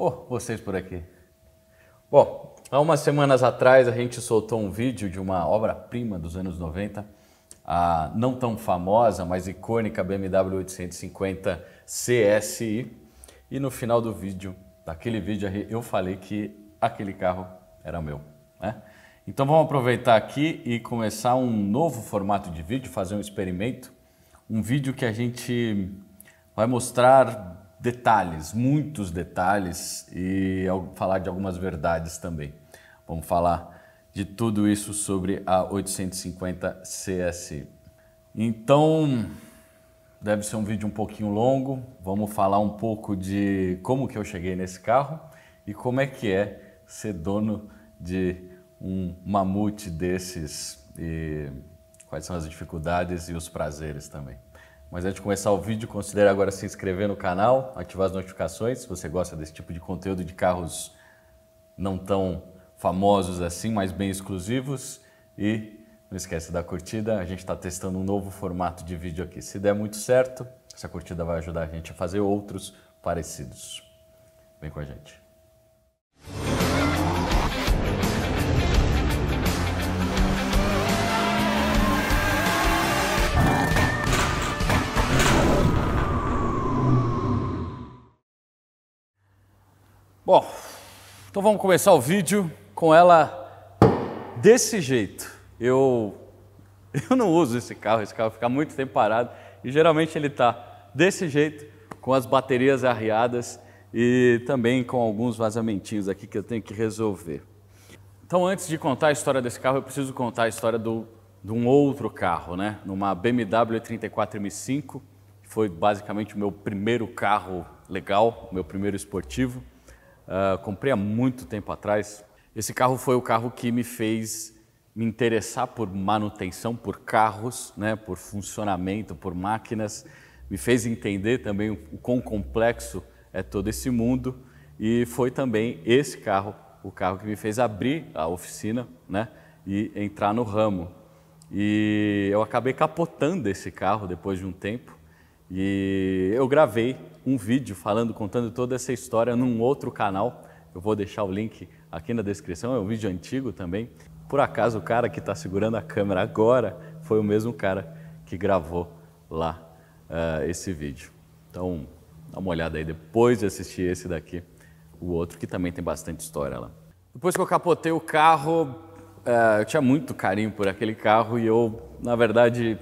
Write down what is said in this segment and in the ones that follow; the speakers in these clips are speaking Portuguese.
Oh, vocês por aqui. Bom, há umas semanas atrás a gente soltou um vídeo de uma obra-prima dos anos 90, a não tão famosa, mas icônica BMW 850 CSI. E no final do vídeo, daquele vídeo, eu falei que aquele carro era meu. Né? Então vamos aproveitar aqui e começar um novo formato de vídeo, fazer um experimento. Um vídeo que a gente vai mostrar detalhes, muitos detalhes e falar de algumas verdades também. Vamos falar de tudo isso sobre a 850 CSI. Então, deve ser um vídeo um pouquinho longo. Vamos falar um pouco de como que eu cheguei nesse carro e como é que é ser dono de um mamute desses e quais são as dificuldades e os prazeres também. Mas antes de começar o vídeo, considere agora se inscrever no canal, ativar as notificações, se você gosta desse tipo de conteúdo de carros não tão famosos assim, mas bem exclusivos. E não esquece da curtida, a gente está testando um novo formato de vídeo aqui. Se der muito certo, essa curtida vai ajudar a gente a fazer outros parecidos. Vem com a gente. Bom, então vamos começar o vídeo com ela desse jeito. Eu, eu não uso esse carro, esse carro fica muito tempo parado e geralmente ele está desse jeito, com as baterias arriadas e também com alguns vazamentinhos aqui que eu tenho que resolver. Então, antes de contar a história desse carro, eu preciso contar a história do, de um outro carro, né? Numa BMW 34 M5, que foi basicamente o meu primeiro carro legal, meu primeiro esportivo. Uh, comprei há muito tempo atrás. Esse carro foi o carro que me fez me interessar por manutenção, por carros, né, por funcionamento, por máquinas. Me fez entender também o, o quão complexo é todo esse mundo. E foi também esse carro o carro que me fez abrir a oficina né, e entrar no ramo. E eu acabei capotando esse carro depois de um tempo. E eu gravei um vídeo falando, contando toda essa história num outro canal. Eu vou deixar o link aqui na descrição, é um vídeo antigo também. Por acaso o cara que está segurando a câmera agora foi o mesmo cara que gravou lá uh, esse vídeo. Então dá uma olhada aí depois de assistir esse daqui, o outro que também tem bastante história lá. Depois que eu capotei o carro, uh, eu tinha muito carinho por aquele carro e eu, na verdade,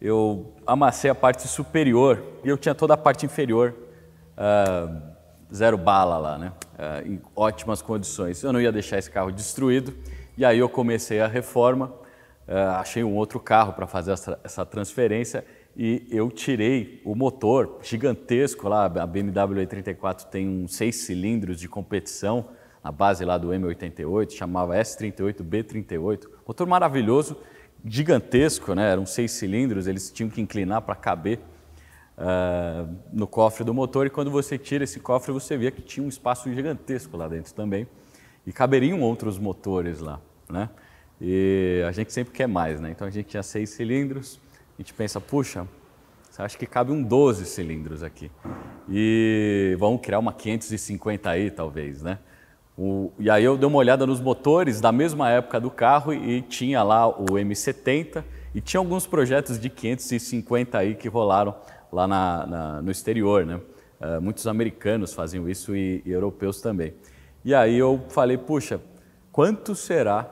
eu amassei a parte superior e eu tinha toda a parte inferior ah, zero bala lá, né? Uh, em ótimas condições. Eu não ia deixar esse carro destruído. E aí eu comecei a reforma, uh, achei um outro carro para fazer essa, essa, transferência e eu tirei o motor gigantesco lá. A BMW E34 tem uns um seis cilindros de competição na base lá do M88, chamava S38B38. Motor maravilhoso, gigantesco, né? Eram seis cilindros, eles tinham que inclinar para caber uh, no cofre do motor, e quando você tira esse cofre, você vê que tinha um espaço gigantesco lá dentro também, e caberiam outros motores lá, né? E a gente sempre quer mais, né? Então a gente tinha seis cilindros, a gente pensa, puxa, acha que cabe um 12 cilindros aqui. E vamos criar uma 550 aí talvez, né? O, e aí eu dei uma olhada nos motores da mesma época do carro e, e tinha lá o M70 e tinha alguns projetos de 550 aí que rolaram lá na, na, no exterior, né? Uh, muitos americanos faziam isso e, e, europeus também. E aí eu falei, puxa, quanto será?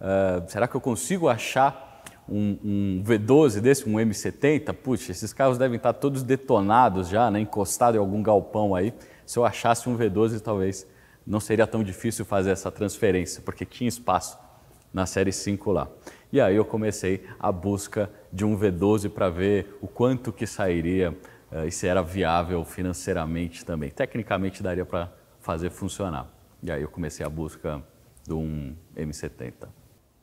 Uh, será que eu consigo achar um, um, V12 desse, um M70? Puxa, esses carros devem estar todos detonados já, né? encostado em algum galpão aí. Se eu achasse um V12, talvez não seria tão difícil fazer essa transferência, porque tinha espaço na série 5 lá. E aí eu comecei a busca de um V12 para ver o quanto que sairia eh, e se era viável financeiramente também. Tecnicamente daria para fazer funcionar. E aí eu comecei a busca de um M70.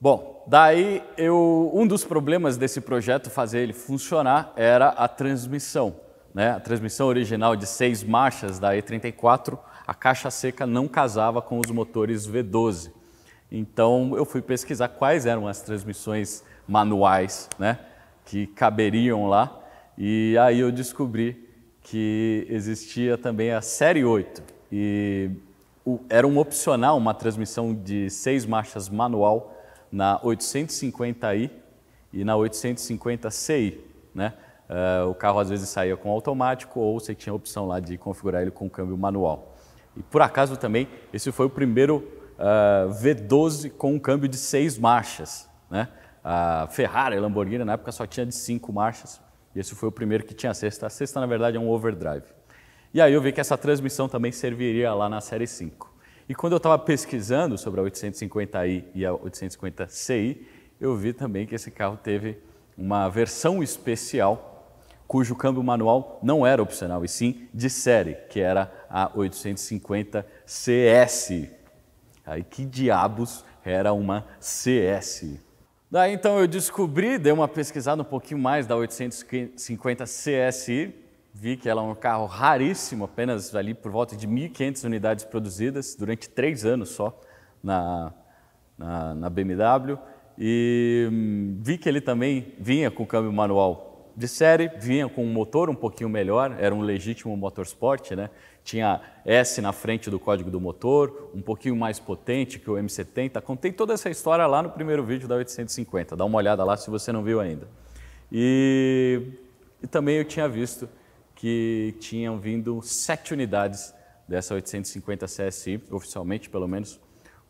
Bom, daí eu um dos problemas desse projeto fazer ele funcionar era a transmissão, né? A transmissão original de seis marchas da E34, a caixa seca não casava com os motores V12. Então eu fui pesquisar quais eram as transmissões manuais né, que caberiam lá, e aí eu descobri que existia também a série 8. E o, era um opcional, uma transmissão de seis marchas manual na 850i e na 850ci, né? Uh, o carro às vezes saía com automático ou você tinha a opção lá de configurar ele com câmbio manual. E por acaso também, esse foi o primeiro ah, V12 com um câmbio de seis marchas. Né? A Ferrari, a Lamborghini na época só tinha de cinco marchas. E esse foi o primeiro que tinha a sexta. A sexta, na verdade, é um overdrive. E aí eu vi que essa transmissão também serviria lá na série 5. E quando eu estava pesquisando sobre a 850i e a 850ci, eu vi também que esse carro teve uma versão especial cujo câmbio manual não era opcional, e sim de série, que era a 850 CS. Aí que diabos era uma CS? Daí então eu descobri, dei uma pesquisada um pouquinho mais da 850 CSI, vi que ela é um carro raríssimo, apenas ali por volta de 1.500 unidades produzidas durante três anos só na, na, na BMW. E hum, vi que ele também vinha com câmbio manual de série, vinha com um motor um pouquinho melhor, era um legítimo motorsport, né? Tinha S na frente do código do motor, um pouquinho mais potente que o M70. Contei toda essa história lá no primeiro vídeo da 850. Dá uma olhada lá se você não viu ainda. E, e também eu tinha visto que tinham vindo sete unidades dessa 850 CSI, oficialmente pelo menos,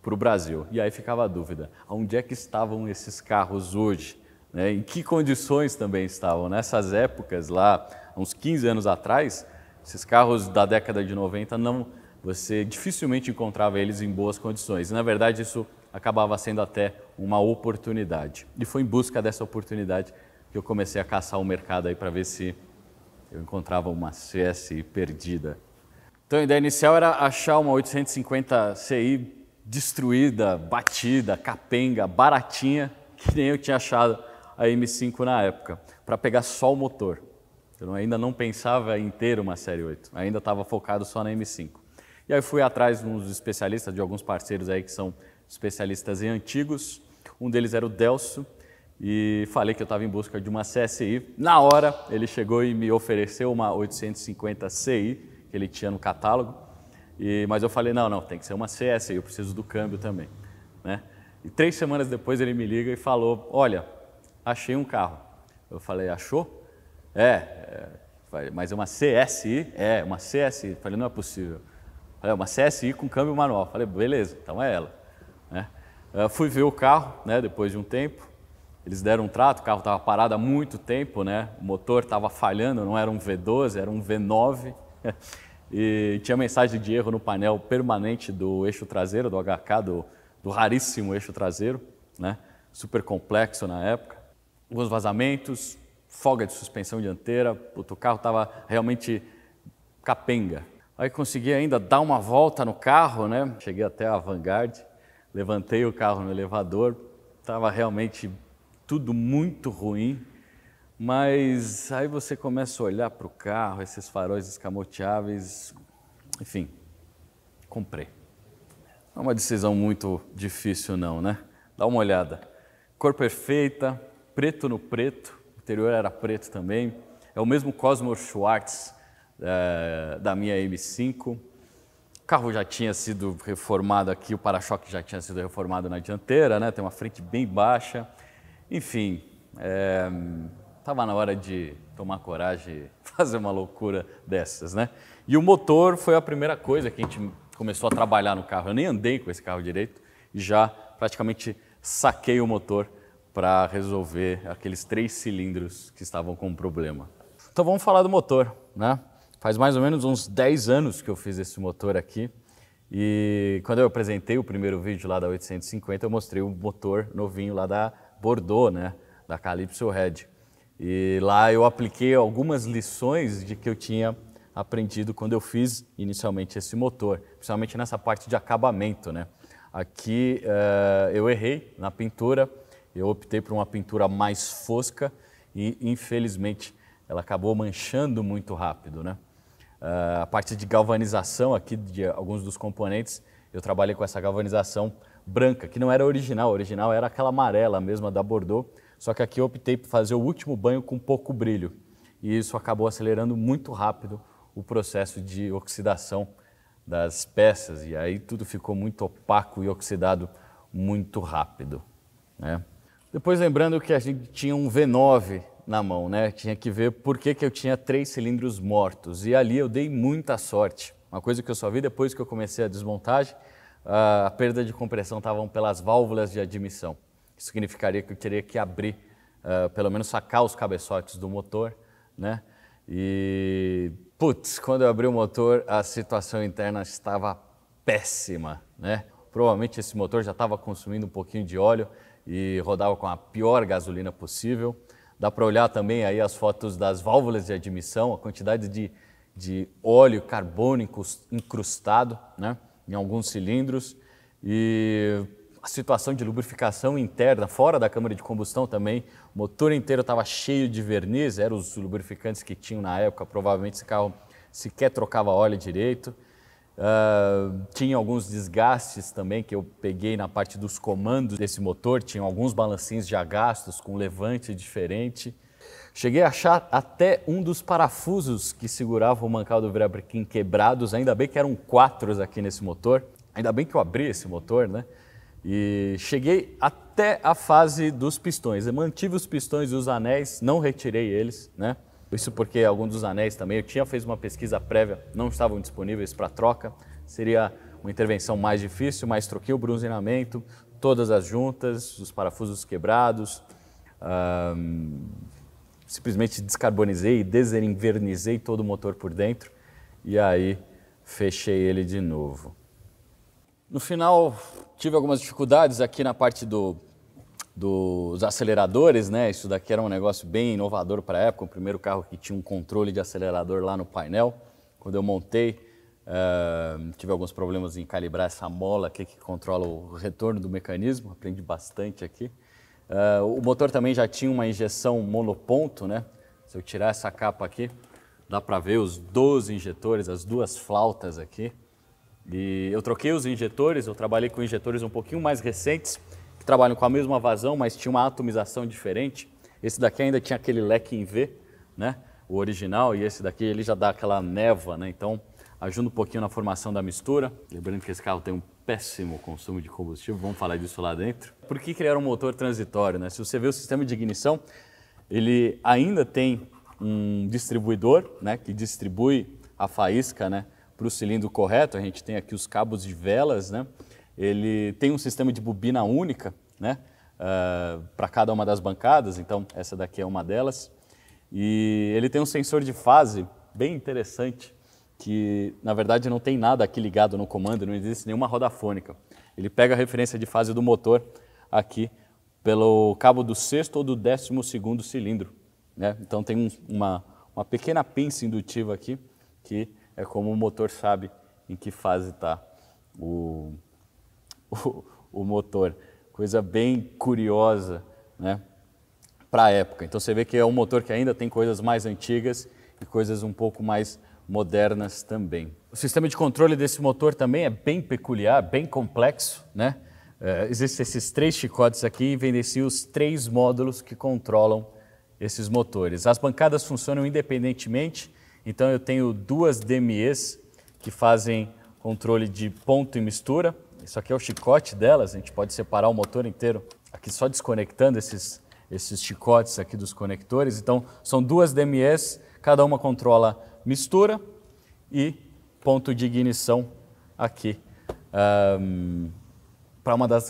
para o Brasil. E aí ficava a dúvida: onde é que estavam esses carros hoje? Né? Em que condições também estavam? Nessas épocas, lá, uns 15 anos atrás, esses carros da década de 90 não você dificilmente encontrava eles em boas condições. E, na verdade, isso acabava sendo até uma oportunidade. E foi em busca dessa oportunidade que eu comecei a caçar o mercado aí para ver se eu encontrava uma CSI perdida. Então, a ideia inicial era achar uma 850 CI destruída, batida, capenga, baratinha, que nem eu tinha achado a M5 na época, para pegar só o motor. Eu ainda não pensava em ter uma série 8, ainda estava focado só na M5. E aí fui atrás de uns especialistas, de alguns parceiros aí que são especialistas em antigos. Um deles era o Delso e falei que eu estava em busca de uma CSI. Na hora, ele chegou e me ofereceu uma 850 CI que ele tinha no catálogo. E, mas eu falei, não, não, tem que ser uma CSI, eu preciso do câmbio também. Né? E três semanas depois ele me liga e falou, olha, achei um carro. Eu falei, achou? É, é mas é uma CSI? É, uma CSI. Falei, não é possível. Falei, é uma CSI com câmbio manual. Falei, beleza, então é ela. Né? fui ver o carro, né, depois de um tempo. Eles deram um trato, o carro estava parado há muito tempo, né? O motor estava falhando, não era um V12, era um V9. e tinha mensagem de erro no painel permanente do eixo traseiro, do HK, do, do raríssimo eixo traseiro, né? Super complexo na época. Alguns vazamentos, folga de suspensão dianteira, puto, o carro estava realmente capenga. Aí consegui ainda dar uma volta no carro, né? Cheguei até a Vanguard, levantei o carro no elevador, estava realmente tudo muito ruim, mas aí você começa a olhar para o carro, esses faróis escamoteáveis, enfim, comprei. Não é uma decisão muito difícil não, né? Dá uma olhada. Cor perfeita, preto no preto, interior era preto também. É o mesmo Cosmo Schwartz é, da minha M5. O carro já tinha sido reformado aqui, o para-choque já tinha sido reformado na dianteira, né? tem uma frente bem baixa. Enfim, estava é, na hora de tomar coragem e fazer uma loucura dessas. Né? E o motor foi a primeira coisa que a gente começou a trabalhar no carro. Eu nem andei com esse carro direito e já praticamente saquei o motor para resolver aqueles três cilindros que estavam com um problema. Então vamos falar do motor, né? Faz mais ou menos uns 10 anos que eu fiz esse motor aqui. E quando eu apresentei o primeiro vídeo lá da 850, eu mostrei o motor novinho lá da Bordeaux, né? Da Calypso Red. E lá eu apliquei algumas lições de que eu tinha aprendido quando eu fiz inicialmente esse motor, principalmente nessa parte de acabamento, né? Aqui uh, eu errei na pintura, eu optei por uma pintura mais fosca e, infelizmente, ela acabou manchando muito rápido. Né? Uh, a parte de galvanização aqui de alguns dos componentes, eu trabalhei com essa galvanização branca, que não era original, a original era aquela amarela mesma da Bordeaux, só que aqui eu optei por fazer o último banho com pouco brilho. E isso acabou acelerando muito rápido o processo de oxidação das peças, e aí tudo ficou muito opaco e oxidado muito rápido. Né? Depois lembrando que a gente tinha um V9 na mão, né? Tinha que ver por que, que eu tinha três cilindros mortos. E ali eu dei muita sorte. Uma coisa que eu só vi depois que eu comecei a desmontagem, a perda de compressão estava pelas válvulas de admissão. Isso significaria que eu teria que abrir, ah, pelo menos sacar os cabeçotes do motor, né? E, putz, quando eu abri o motor, a situação interna estava péssima, né? Provavelmente esse motor já estava consumindo um pouquinho de óleo, e rodava com a pior gasolina possível. Dá para olhar também aí as fotos das válvulas de admissão, a quantidade de, de óleo carbônico incrustado né, em alguns cilindros e a situação de lubrificação interna fora da câmara de combustão também. O motor inteiro estava cheio de verniz, eram os lubrificantes que tinham na época, provavelmente esse carro sequer trocava óleo direito. Uh, tinha alguns desgastes também que eu peguei na parte dos comandos desse motor, tinha alguns balancinhos já gastos com levante diferente. Cheguei a achar até um dos parafusos que segurava o mancal do virabrequim quebrados, ainda bem que eram quatro aqui nesse motor, ainda bem que eu abri esse motor, né? E cheguei até a fase dos pistões, eu mantive os pistões e os anéis, não retirei eles, né? Isso porque alguns dos anéis também, eu tinha feito uma pesquisa prévia, não estavam disponíveis para troca. Seria uma intervenção mais difícil, mas troquei o bronzeamento, todas as juntas, os parafusos quebrados, hum, simplesmente descarbonizei e desenvernizei todo o motor por dentro e aí fechei ele de novo. No final, tive algumas dificuldades aqui na parte do dos aceleradores, né? Isso daqui era um negócio bem inovador para a época, o primeiro carro que tinha um controle de acelerador lá no painel. Quando eu montei, uh, tive alguns problemas em calibrar essa mola aqui que controla o retorno do mecanismo, aprendi bastante aqui. Uh, o motor também já tinha uma injeção monoponto, né? Se eu tirar essa capa aqui, dá para ver os 12 injetores, as duas flautas aqui. E eu troquei os injetores, eu trabalhei com injetores um pouquinho mais recentes, que trabalham com a mesma vazão, mas tinha uma atomização diferente. Esse daqui ainda tinha aquele leque em V, né? o original, e esse daqui ele já dá aquela neva, né? então ajuda um pouquinho na formação da mistura. Lembrando que esse carro tem um péssimo consumo de combustível, vamos falar disso lá dentro. Por que criar um motor transitório? Né? Se você vê o sistema de ignição, ele ainda tem um distribuidor né, que distribui a faísca né, para o cilindro correto. A gente tem aqui os cabos de velas, né? Ele tem um sistema de bobina única, né? Uh, ah, para cada uma das bancadas, então essa daqui é uma delas. E ele tem um sensor de fase bem interessante, que na verdade não tem nada aqui ligado no comando, não existe nenhuma roda fônica. Ele pega a referência de fase do motor aqui pelo cabo do sexto ou do décimo segundo cilindro. Né? Então tem um, uma, uma pequena pinça indutiva aqui, que é como o motor sabe em que fase está o o, o motor. Coisa bem curiosa né, para a época. Então você vê que é um motor que ainda tem coisas mais antigas e coisas um pouco mais modernas também. O sistema de controle desse motor também é bem peculiar, bem complexo, né? É, existem esses três chicotes aqui e evidencia os três módulos que controlam esses motores. As bancadas funcionam independentemente, então eu tenho duas DMEs que fazem controle de ponto e mistura, isso aqui é o chicote delas, a gente pode separar o motor inteiro aqui só desconectando esses, esses chicotes aqui dos conectores. Então, são duas DMEs, cada uma controla mistura e ponto de ignição aqui um,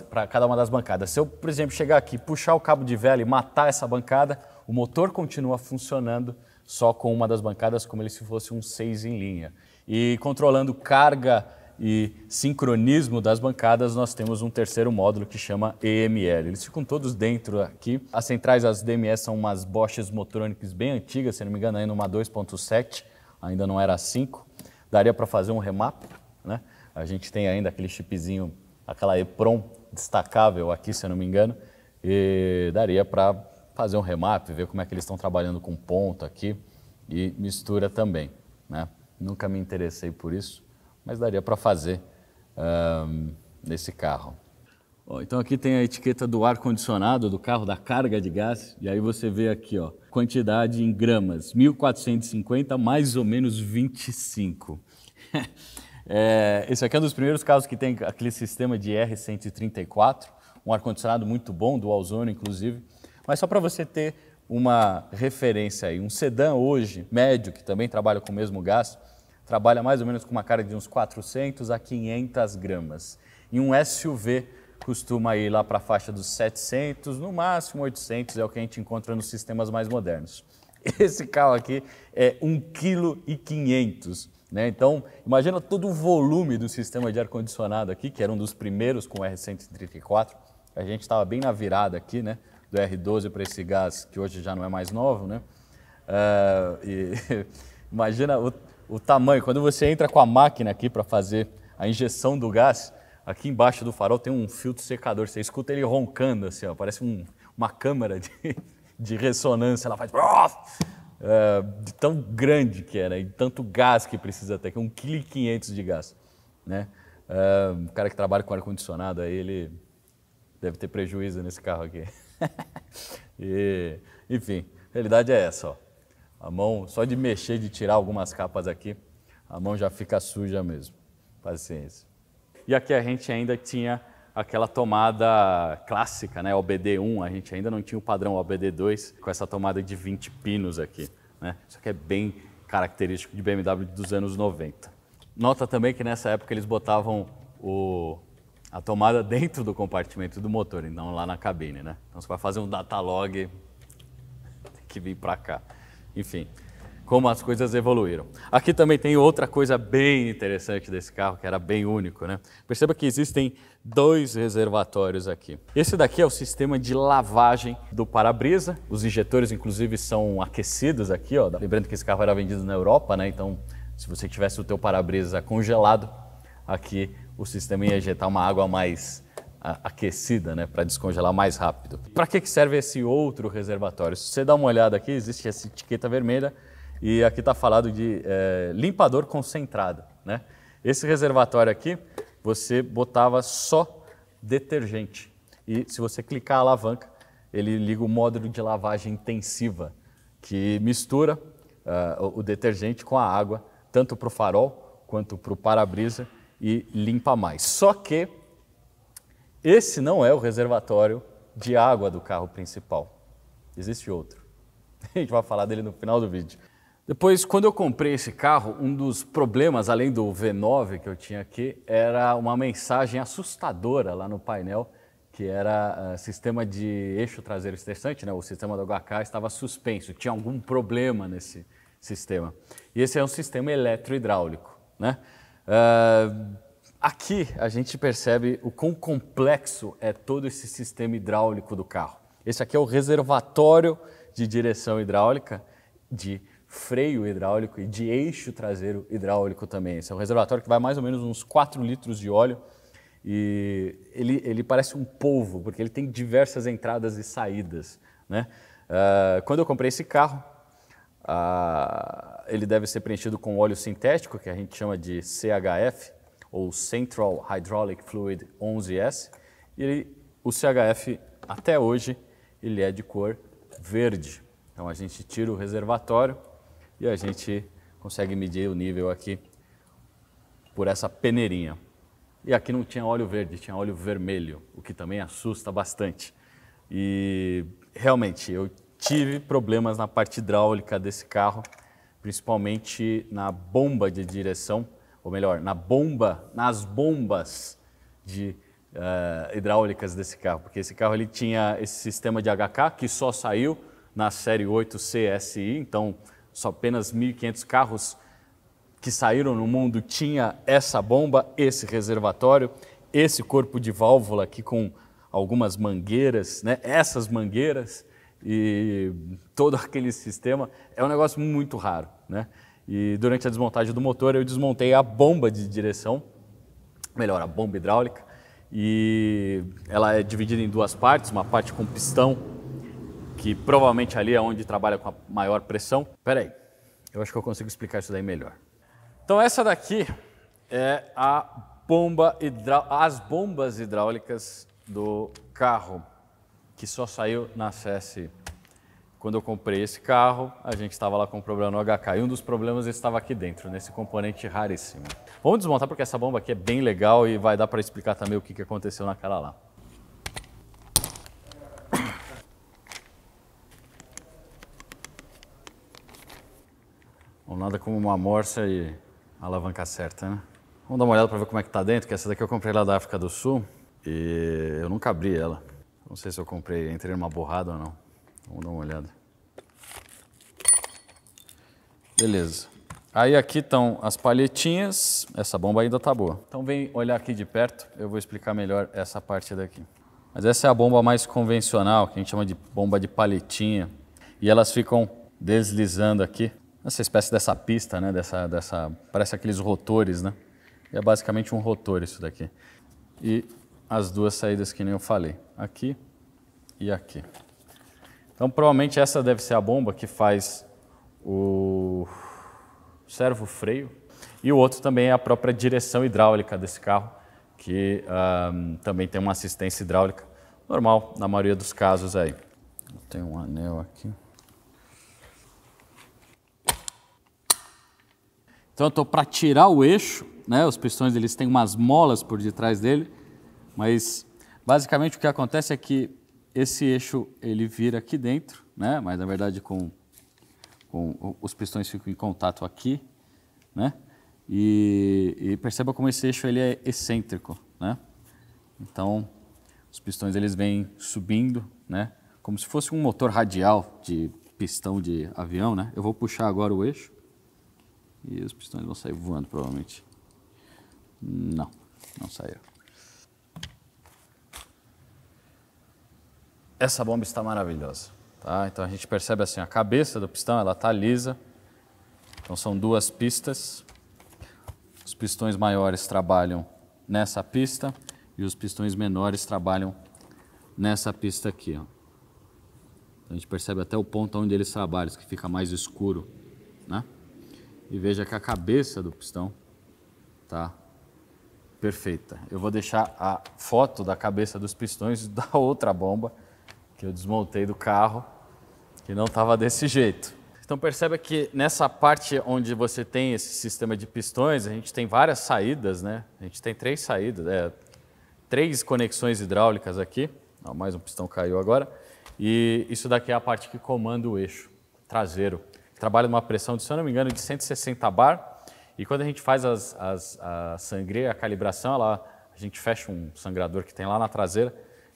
para cada uma das bancadas. Se eu, por exemplo, chegar aqui, puxar o cabo de vela e matar essa bancada, o motor continua funcionando só com uma das bancadas como ele se fosse um 6 em linha. E controlando carga e sincronismo das bancadas, nós temos um terceiro módulo que chama EML. Eles ficam todos dentro aqui. As centrais, as DMS, são umas Bosch Motronics bem antigas, se não me engano, ainda uma 2.7, ainda não era 5. Daria para fazer um remap, né? A gente tem ainda aquele chipzinho, aquela EPROM destacável aqui, se não me engano, e daria para fazer um remap, ver como é que eles estão trabalhando com ponto aqui e mistura também, né? Nunca me interessei por isso, mas daria para fazer um, nesse carro. então aqui tem a etiqueta do ar condicionado do carro, da carga de gás, e aí você vê aqui, ó, quantidade em gramas, 1450 mais ou menos 25. é, esse aqui é um dos primeiros carros que tem aquele sistema de R134, um ar condicionado muito bom, do Ozono inclusive, mas só para você ter uma referência aí, um sedã hoje médio que também trabalha com o mesmo gás, Trabalha mais ou menos com uma carga de uns 400 a 500 gramas. E um SUV costuma ir lá para a faixa dos 700, no máximo 800 é o que a gente encontra nos sistemas mais modernos. Esse carro aqui é 1,5 kg. Né? Então, imagina todo o volume do sistema de ar-condicionado aqui, que era um dos primeiros com o R134. A gente estava bem na virada aqui, né? Do R12 para esse gás que hoje já não é mais novo, né? Uh, e, imagina o, o tamanho. Quando você entra com a máquina aqui para fazer a injeção do gás, aqui embaixo do farol tem um filtro secador. Você escuta ele roncando, assim, ó, parece um, uma câmara de, de ressonância. Ela faz. É, de tão grande que é, E tanto gás que precisa ter, que é 1,500 kg de gás. Né? É, o cara que trabalha com ar-condicionado, aí ele deve ter prejuízo nesse carro aqui. e, enfim, a realidade é essa. Ó. A mão, só de mexer, de tirar algumas capas aqui, a mão já fica suja mesmo. Paciência. E aqui a gente ainda tinha aquela tomada clássica, né? OBD1, a gente ainda não tinha o padrão OBD2 com essa tomada de 20 pinos aqui, né? Isso aqui é bem característico de BMW dos anos 90. Nota também que nessa época eles botavam o, a tomada dentro do compartimento do motor, e não lá na cabine, né? Então você vai fazer um datalog, tem que vir para cá. Enfim, como as coisas evoluíram. Aqui também tem outra coisa bem interessante desse carro, que era bem único, né? Perceba que existem dois reservatórios aqui. Esse daqui é o sistema de lavagem do para-brisa. Os injetores, inclusive, são aquecidos aqui, ó. Lembrando que esse carro era vendido na Europa, né? Então, se você tivesse o teu para-brisa congelado, aqui o sistema ia injetar uma água mais aquecida, né, para descongelar mais rápido. Para que, serve esse outro reservatório? Se você dá uma olhada aqui, existe essa etiqueta vermelha e aqui está falado de é, limpador concentrado, né? Esse reservatório aqui, você botava só detergente e se você clicar a alavanca, ele liga o módulo de lavagem intensiva que mistura uh, o detergente com a água tanto para o farol quanto para o para-brisa e limpa mais. Só que esse não é o reservatório de água do carro principal. Existe outro. A gente vai falar dele no final do vídeo. Depois, quando eu comprei esse carro, um dos problemas, além do V9 que eu tinha aqui, era uma mensagem assustadora lá no painel, que era uh, sistema de eixo traseiro estressante, né? o sistema do HK estava suspenso, tinha algum problema nesse sistema. E esse é um sistema hidráulico, Né? Uh, Aqui a gente percebe o quão complexo é todo esse sistema hidráulico do carro. Esse aqui é o reservatório de direção hidráulica, de freio hidráulico e de eixo traseiro hidráulico também. Esse é um reservatório que vai mais ou menos uns 4 litros de óleo e ele, ele parece um polvo, porque ele tem diversas entradas e saídas. Né? Uh, quando eu comprei esse carro, uh, ele deve ser preenchido com óleo sintético, que a gente chama de CHF, ou Central Hydraulic Fluid 11S, e ele, o CHF até hoje ele é de cor verde. Então a gente tira o reservatório e a gente consegue medir o nível aqui por essa peneirinha. E aqui não tinha óleo verde, tinha óleo vermelho, o que também assusta bastante. E realmente eu tive problemas na parte hidráulica desse carro, principalmente na bomba de direção ou melhor, na bomba, nas bombas de uh, hidráulicas desse carro, porque esse carro ele tinha esse sistema de HK que só saiu na série 8 CSI, então só apenas 1.500 carros que saíram no mundo tinha essa bomba, esse reservatório, esse corpo de válvula aqui com algumas mangueiras, né? essas mangueiras e todo aquele sistema é um negócio muito raro, né? E durante a desmontagem do motor, eu desmontei a bomba de direção, melhor, a bomba hidráulica, e ela é dividida em duas partes, uma parte com pistão, que provavelmente ali é onde trabalha com a maior pressão. Peraí, eu acho que eu consigo explicar isso daí melhor. Então essa daqui é a bomba as bombas hidráulicas do carro, que só saiu na CS quando eu comprei esse carro, a gente estava lá com um problema no HK e um dos problemas estava aqui dentro, nesse componente raríssimo. Vamos desmontar porque essa bomba aqui é bem legal e vai dar para explicar também o que, que aconteceu naquela lá. Bom, nada como uma morsa e alavanca certa, né? Vamos dar uma olhada para ver como é que tá dentro, que essa daqui eu comprei lá da África do Sul e eu nunca abri ela. Não sei se eu comprei, entrei numa borrada ou não. Vamos dar uma olhada. Beleza. Aí aqui estão as palhetinhas. Essa bomba ainda tá boa. Então vem olhar aqui de perto, eu vou explicar melhor essa parte daqui. Mas essa é a bomba mais convencional, que a gente chama de bomba de palhetinha. E elas ficam deslizando aqui. Essa espécie dessa pista, né? Dessa, dessa, parece aqueles rotores, né? E é basicamente um rotor isso daqui. E as duas saídas que nem eu falei, aqui e aqui. Então, provavelmente essa deve ser a bomba que faz o servo freio. E o outro também é a própria direção hidráulica desse carro, que um, também tem uma assistência hidráulica normal na maioria dos casos aí. Tem um anel aqui. Então eu estou para tirar o eixo, né? Os pistões eles têm umas molas por detrás dele, mas basicamente o que acontece é que esse eixo ele vira aqui dentro, né? Mas na verdade com, com os pistões ficam em contato aqui, né? E, e, perceba como esse eixo ele é excêntrico, né? Então os pistões eles vêm subindo, né? Como se fosse um motor radial de pistão de avião, né? Eu vou puxar agora o eixo e os pistões vão sair voando provavelmente. Não, não saíram. essa bomba está maravilhosa. Tá? Então a gente percebe assim, a cabeça do pistão ela está lisa. Então são duas pistas. Os pistões maiores trabalham nessa pista e os pistões menores trabalham nessa pista aqui. Ó. Então a gente percebe até o ponto onde eles trabalham, que fica mais escuro. Né? E veja que a cabeça do pistão está perfeita. Eu vou deixar a foto da cabeça dos pistões da outra bomba que eu desmontei do carro, que não estava desse jeito. Então perceba que nessa parte onde você tem esse sistema de pistões, a gente tem várias saídas, né? A gente tem três saídas, é, três conexões hidráulicas aqui. mais um pistão caiu agora. E isso daqui é a parte que comanda o eixo traseiro. Trabalha numa pressão, de, se eu não me engano, de 160 bar. E quando a gente faz as, as, a sangria, a calibração, ela, a gente fecha um sangrador que tem lá na traseira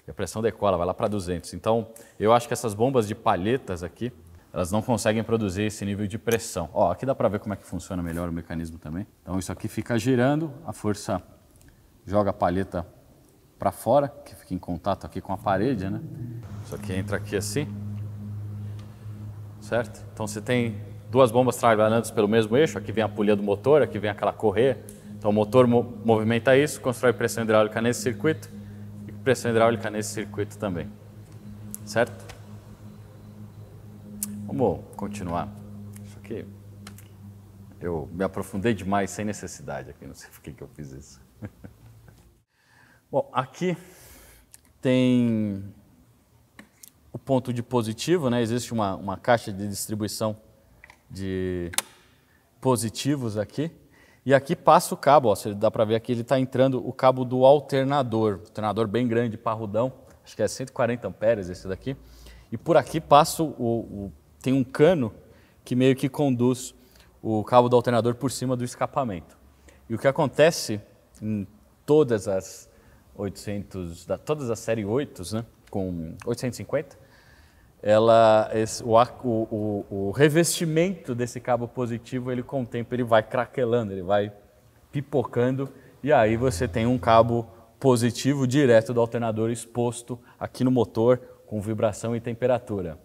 e a pressão decola, vai lá para 200. Então, eu acho que essas bombas de palhetas aqui, elas não conseguem produzir esse nível de pressão. Ó, aqui dá para ver como é que funciona melhor o mecanismo também. Então, isso aqui fica girando, a força joga a palheta para fora, que fica em contato aqui com a parede, né? Isso aqui entra aqui assim, certo? Então, você tem duas bombas trabalhando pelo mesmo eixo, aqui vem a polia do motor, aqui vem aquela correia. Então, o motor movimenta isso, constrói pressão hidráulica nesse circuito, pressão hidráulica nesse circuito também. Certo? Vamos continuar. Isso aqui. Eu me aprofundei demais sem necessidade aqui, não sei por que, que eu fiz isso. Bom, aqui tem o ponto de positivo, né? Existe uma, uma caixa de distribuição de positivos aqui. E aqui passa o cabo, ó, dá para ver aqui, ele está entrando o cabo do alternador, alternador bem grande, parrudão, acho que é 140 amperes esse daqui. E por aqui passa o, o tem um cano que meio que conduz o cabo do alternador por cima do escapamento. E o que acontece em todas as 800, da, todas as série 8, né, com 850, ela, esse, o, o, o, o, revestimento desse cabo positivo, ele com o tempo ele vai craquelando, ele vai pipocando e aí você tem um cabo positivo direto do alternador exposto aqui no motor com vibração e temperatura.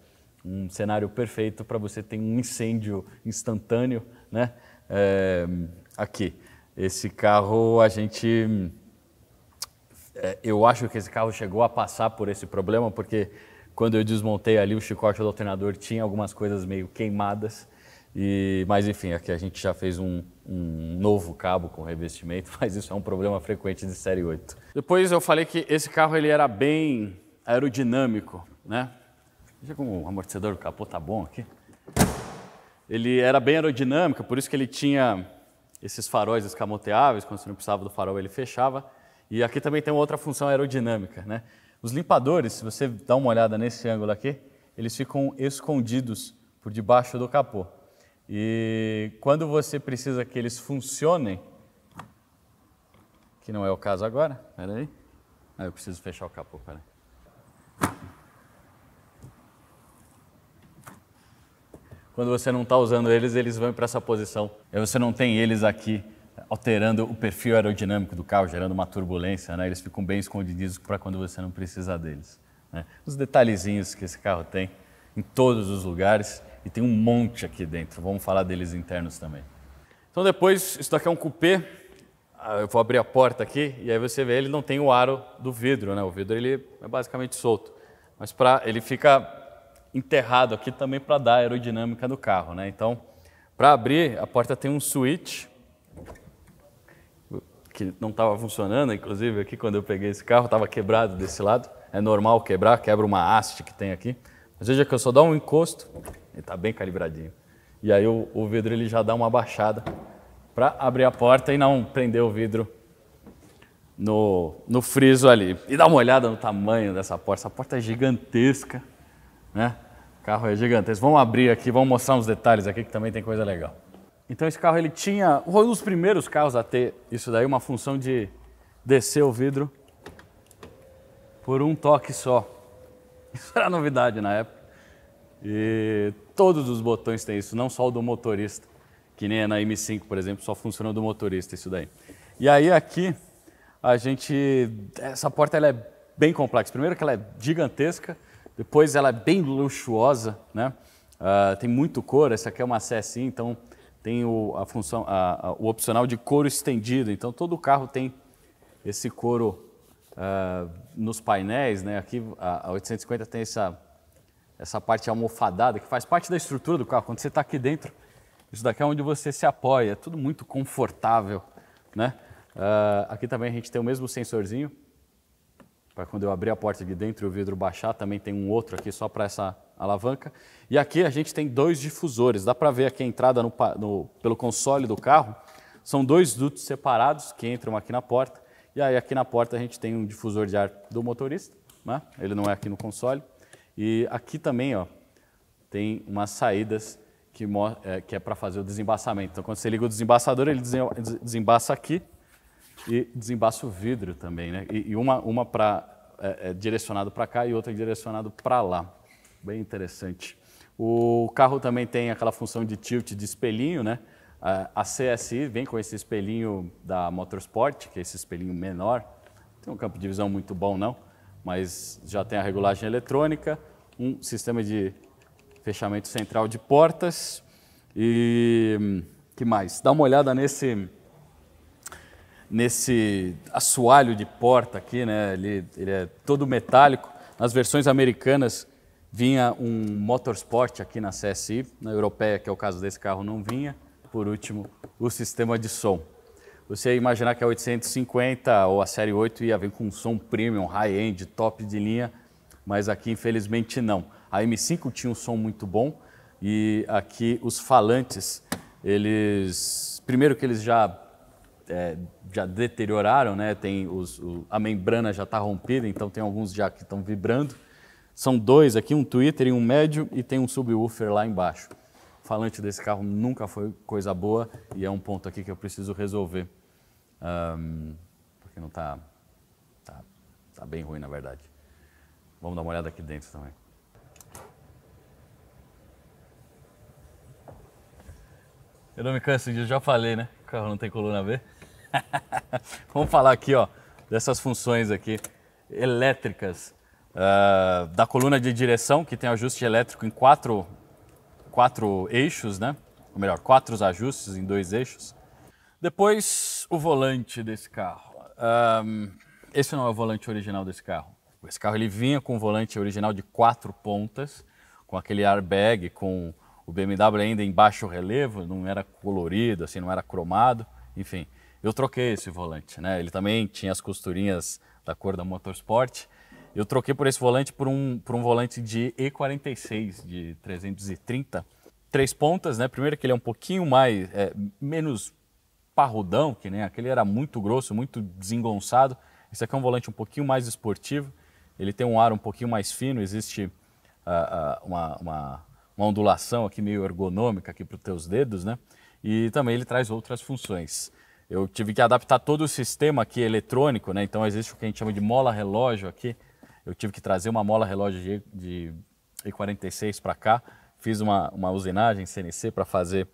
Um cenário perfeito para você ter um incêndio instantâneo, né? É, aqui. Esse carro a gente é, eu acho que esse carro chegou a passar por esse problema, porque quando eu desmontei ali, o chicote do alternador tinha algumas coisas meio queimadas. E, mas enfim, aqui a gente já fez um, um, novo cabo com revestimento, mas isso é um problema frequente de série 8. Depois eu falei que esse carro ele era bem aerodinâmico, né? Veja como o amortecedor do capô tá bom aqui. Ele era bem aerodinâmico, por isso que ele tinha esses faróis escamoteáveis, quando você não precisava do farol ele fechava. E aqui também tem outra função aerodinâmica, né? Os limpadores, se você dá uma olhada nesse ângulo aqui, eles ficam escondidos por debaixo do capô. E quando você precisa que eles funcionem, que não é o caso agora, peraí. Ah, eu preciso fechar o capô, peraí. Quando você não está usando eles, eles vão para essa posição. E você não tem eles aqui alterando o perfil aerodinâmico do carro, gerando uma turbulência, né? Eles ficam bem escondidos para quando você não precisa deles. Né? Os detalhezinhos que esse carro tem em todos os lugares e tem um monte aqui dentro. Vamos falar deles internos também. Então depois, isso daqui é um coupé. Ah, eu vou abrir a porta aqui e aí você vê, ele não tem o aro do vidro, né? O vidro ele é basicamente solto, mas para ele fica enterrado aqui também para dar a aerodinâmica do carro, né? Então, para abrir a porta tem um switch que não estava funcionando, inclusive aqui quando eu peguei esse carro, estava quebrado desse lado. É normal quebrar, quebra uma haste que tem aqui. Mas veja que eu só dou um encosto, ele está bem calibradinho. E aí o, o, vidro ele já dá uma baixada para abrir a porta e não prender o vidro no, no friso ali. E dá uma olhada no tamanho dessa porta. Essa porta é gigantesca, né? O carro é gigantesco. Vamos abrir aqui, vamos mostrar uns detalhes aqui que também tem coisa legal. Então esse carro ele tinha, foi um dos primeiros carros a ter isso daí, uma função de descer o vidro por um toque só. Isso era novidade na época. E todos os botões têm isso, não só o do motorista, que nem é na M5, por exemplo, só funciona do motorista isso daí. E aí aqui a gente, essa porta ela é bem complexa. Primeiro que ela é gigantesca, depois ela é bem luxuosa, né? Uh, tem muito cor, essa aqui é uma CSI, então tem o, a função, a, a, o opcional de couro estendido. Então todo carro tem esse couro uh, nos painéis, né? Aqui a, a 850 tem essa essa parte almofadada que faz parte da estrutura do carro. Quando você está aqui dentro, isso daqui é onde você se apoia. É tudo muito confortável, né? Uh, aqui também a gente tem o mesmo sensorzinho para quando eu abrir a porta de dentro e o vidro baixar, também tem um outro aqui só para essa alavanca. E aqui a gente tem dois difusores, dá para ver aqui a entrada no, no, pelo console do carro, são dois dutos separados que entram aqui na porta, e aí aqui na porta a gente tem um difusor de ar do motorista, né? ele não é aqui no console, e aqui também ó, tem umas saídas que é, que é para fazer o desembaçamento. Então quando você liga o desembaçador, ele desembaça aqui, e desembaça o vidro também, né? E, e uma, uma para é, é direcionado para cá e outra direcionado para lá. Bem interessante. O carro também tem aquela função de tilt de espelhinho, né? A CSI vem com esse espelhinho da Motorsport, que é esse espelhinho menor. Tem um campo de visão muito bom, não, mas já tem a regulagem eletrônica, um sistema de fechamento central de portas e hum, que mais? Dá uma olhada nesse nesse assoalho de porta aqui, né? Ele, ele é todo metálico. Nas versões americanas vinha um motorsport aqui na CSI, na europeia, que é o caso desse carro, não vinha. Por último, o sistema de som. Você ia imaginar que a 850 ou a série 8 ia vir com um som premium, high-end, top de linha, mas aqui infelizmente não. A M5 tinha um som muito bom e aqui os falantes, eles primeiro que eles já é, já deterioraram, né? Tem os, o, a membrana já está rompida, então tem alguns já que estão vibrando. São dois aqui, um Twitter e um médio, e tem um subwoofer lá embaixo. O falante desse carro nunca foi coisa boa e é um ponto aqui que eu preciso resolver. Um, porque não está tá, tá bem ruim, na verdade. Vamos dar uma olhada aqui dentro também. Eu não me canso Eu já falei, né? O carro não tem coluna ver. Vamos falar aqui, ó, dessas funções aqui elétricas uh, da coluna de direção, que tem ajuste elétrico em quatro, quatro eixos, né? Ou melhor, quatro ajustes em dois eixos. Depois, o volante desse carro. Um, esse não é o volante original desse carro. Esse carro ele vinha com o volante original de quatro pontas, com aquele airbag, com o BMW ainda em baixo relevo, não era colorido, assim, não era cromado, enfim. Eu troquei esse volante, né? Ele também tinha as costurinhas da cor da Motorsport. Eu troquei por esse volante por um, por um volante de E46 de 330, três pontas, né? Primeiro que ele é um pouquinho mais é, menos parrudão, que nem aquele era muito grosso, muito desengonçado. Esse aqui é um volante um pouquinho mais esportivo. Ele tem um ar um pouquinho mais fino. Existe uh, uh, uma, uma, uma ondulação aqui meio ergonômica aqui para os teus dedos, né? E também ele traz outras funções eu tive que adaptar todo o sistema aqui eletrônico, né? Então existe o que a gente chama de mola relógio aqui. Eu tive que trazer uma mola relógio de, de E46 para cá. Fiz uma, uma usinagem CNC para fazer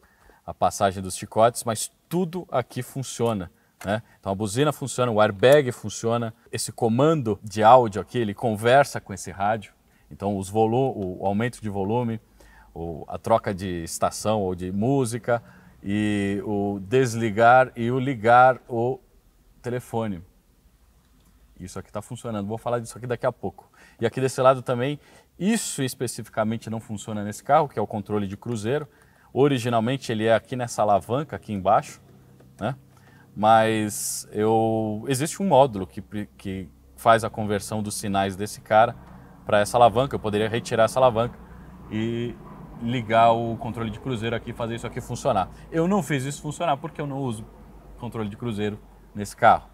a passagem dos chicotes, mas tudo aqui funciona. Né? Então a buzina funciona, o airbag funciona, esse comando de áudio aqui ele conversa com esse rádio. Então os o aumento de volume, a troca de estação ou de música, e o desligar e o ligar o telefone. Isso aqui está funcionando, vou falar disso aqui daqui a pouco. E aqui desse lado também, isso especificamente não funciona nesse carro, que é o controle de cruzeiro. Originalmente ele é aqui nessa alavanca aqui embaixo, né? mas eu... existe um módulo que, que faz a conversão dos sinais desse cara para essa alavanca, eu poderia retirar essa alavanca e ligar o controle de cruzeiro aqui e fazer isso aqui funcionar. Eu não fiz isso funcionar porque eu não uso controle de cruzeiro nesse carro.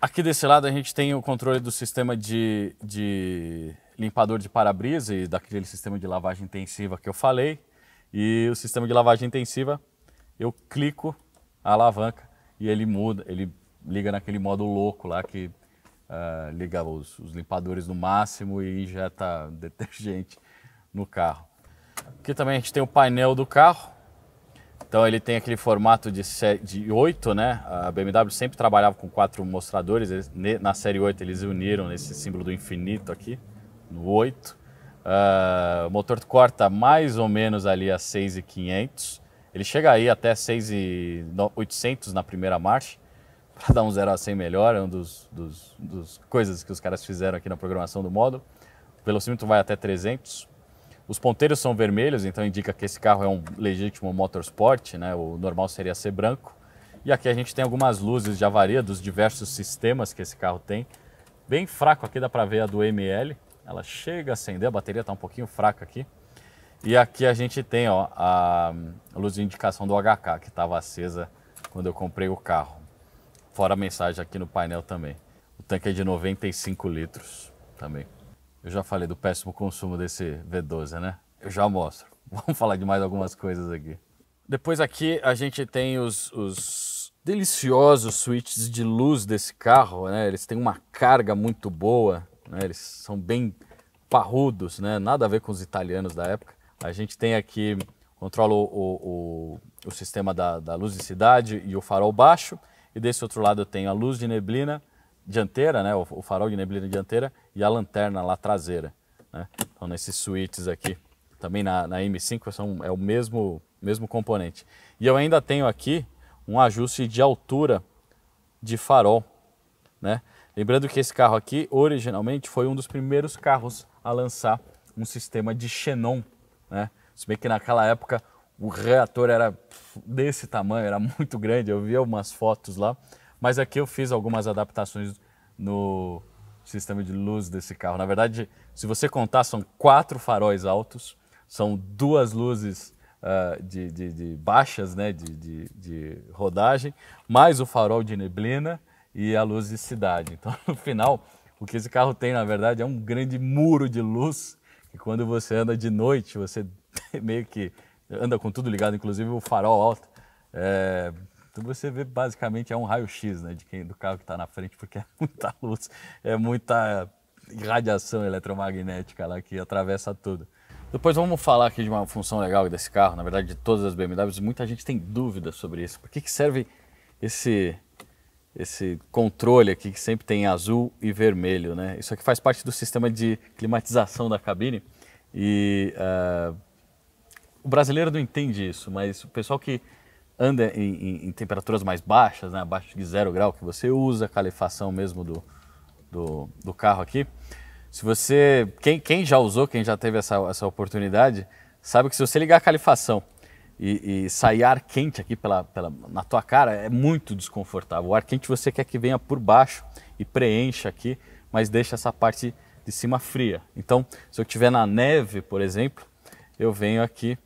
Aqui desse lado a gente tem o controle do sistema de, de limpador de para-brisa e daquele sistema de lavagem intensiva que eu falei. E o sistema de lavagem intensiva, eu clico a alavanca e ele muda, ele liga naquele modo louco lá que uh, liga os, os limpadores no máximo e injeta detergente no carro. Aqui também a gente tem o painel do carro. Então ele tem aquele formato de, série, de 8, né? A BMW sempre trabalhava com quatro mostradores. Eles, na série 8 eles uniram nesse símbolo do infinito aqui, no 8. Uh, ah, o motor corta mais ou menos ali a 6,500. Ele chega aí até 6,800 na primeira marcha, para dar um 0 a 100 melhor, é um dos, dos, dos, coisas que os caras fizeram aqui na programação do módulo. O velocímetro vai até 300. Os ponteiros são vermelhos, então indica que esse carro é um legítimo motorsport, né? O normal seria ser branco. E aqui a gente tem algumas luzes de avaria dos diversos sistemas que esse carro tem. Bem fraco aqui, dá para ver a do ML. Ela chega a acender, a bateria está um pouquinho fraca aqui. E aqui a gente tem ó, a luz de indicação do HK, que estava acesa quando eu comprei o carro. Fora a mensagem aqui no painel também. O tanque é de 95 litros também. Eu já falei do péssimo consumo desse V12, né? Eu já mostro. Vamos falar de mais algumas coisas aqui. Depois aqui a gente tem os, os deliciosos switches de luz desse carro, né? Eles têm uma carga muito boa, né? Eles são bem parrudos, né? Nada a ver com os italianos da época. A gente tem aqui, controla o, o, o, o sistema da, da luz de cidade e o farol baixo. E desse outro lado eu tenho a luz de neblina dianteira, né, o, farol de neblina dianteira e a lanterna lá traseira. Né? Então nesses switches aqui, também na, na M5 são, é o mesmo, mesmo componente. E eu ainda tenho aqui um ajuste de altura de farol. Né? Lembrando que esse carro aqui originalmente foi um dos primeiros carros a lançar um sistema de xenon. Né? Se bem que naquela época o reator era desse tamanho, era muito grande, eu vi algumas fotos lá. Mas aqui eu fiz algumas adaptações no sistema de luz desse carro. Na verdade, se você contar, são quatro faróis altos, são duas luzes uh, de, de, de, baixas, né, de, de, de rodagem, mais o farol de neblina e a luz de cidade. Então, no final, o que esse carro tem, na verdade, é um grande muro de luz que quando você anda de noite, você meio que anda com tudo ligado, inclusive o farol alto. É, então você vê basicamente é um raio-x né, de quem, do carro que está na frente, porque é muita luz, é muita radiação eletromagnética lá que atravessa tudo. Depois vamos falar aqui de uma função legal desse carro, na verdade de todas as BMWs, muita gente tem dúvidas sobre isso. Por que, que serve esse esse controle aqui que sempre tem azul e vermelho, né? Isso aqui faz parte do sistema de climatização da cabine e uh, o brasileiro não entende isso, mas o pessoal que anda em, em, em temperaturas mais baixas, né, abaixo de zero grau, que você usa a calefação mesmo do, do, do carro aqui. Se você, quem, quem já usou, quem já teve essa, essa oportunidade, sabe que se você ligar a calefação e, e, sair ar quente aqui pela, pela, na tua cara é muito desconfortável. O ar quente você quer que venha por baixo e preencha aqui, mas deixa essa parte de cima fria. Então, se eu estiver na neve, por exemplo, eu venho aqui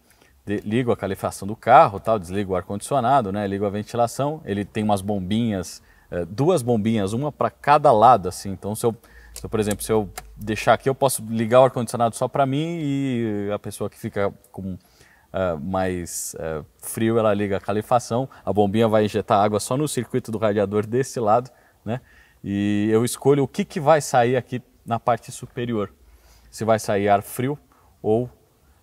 ligo a calefação do carro, tal, desligo o ar-condicionado, né, ligo a ventilação, ele tem umas bombinhas, eh, duas bombinhas, uma para cada lado, assim, então se eu, se eu, por exemplo, se eu deixar aqui, eu posso ligar o ar-condicionado só para mim e a pessoa que fica com uh, mais uh, frio, ela liga a calefação, a bombinha vai injetar água só no circuito do radiador desse lado, né, e eu escolho o que, que vai sair aqui na parte superior, se vai sair ar frio ou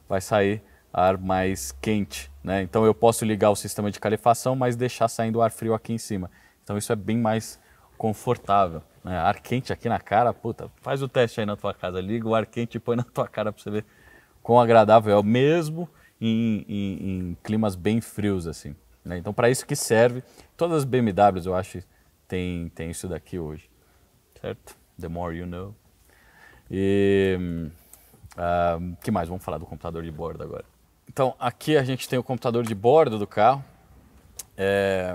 vai sair ar mais quente. Né? Então eu posso ligar o sistema de calefação, mas deixar saindo ar frio aqui em cima. Então isso é bem mais confortável. Né? Ar quente aqui na cara, puta, faz o teste aí na tua casa, liga o ar quente e põe na tua cara para você ver quão agradável é, mesmo em, em, em climas bem frios assim. Né? Então para isso que serve, todas as BMWs eu acho tem, tem isso daqui hoje, certo? The more you know. E o uh, ah, que mais? Vamos falar do computador de bordo agora. Então, aqui a gente tem o computador de bordo do carro. É,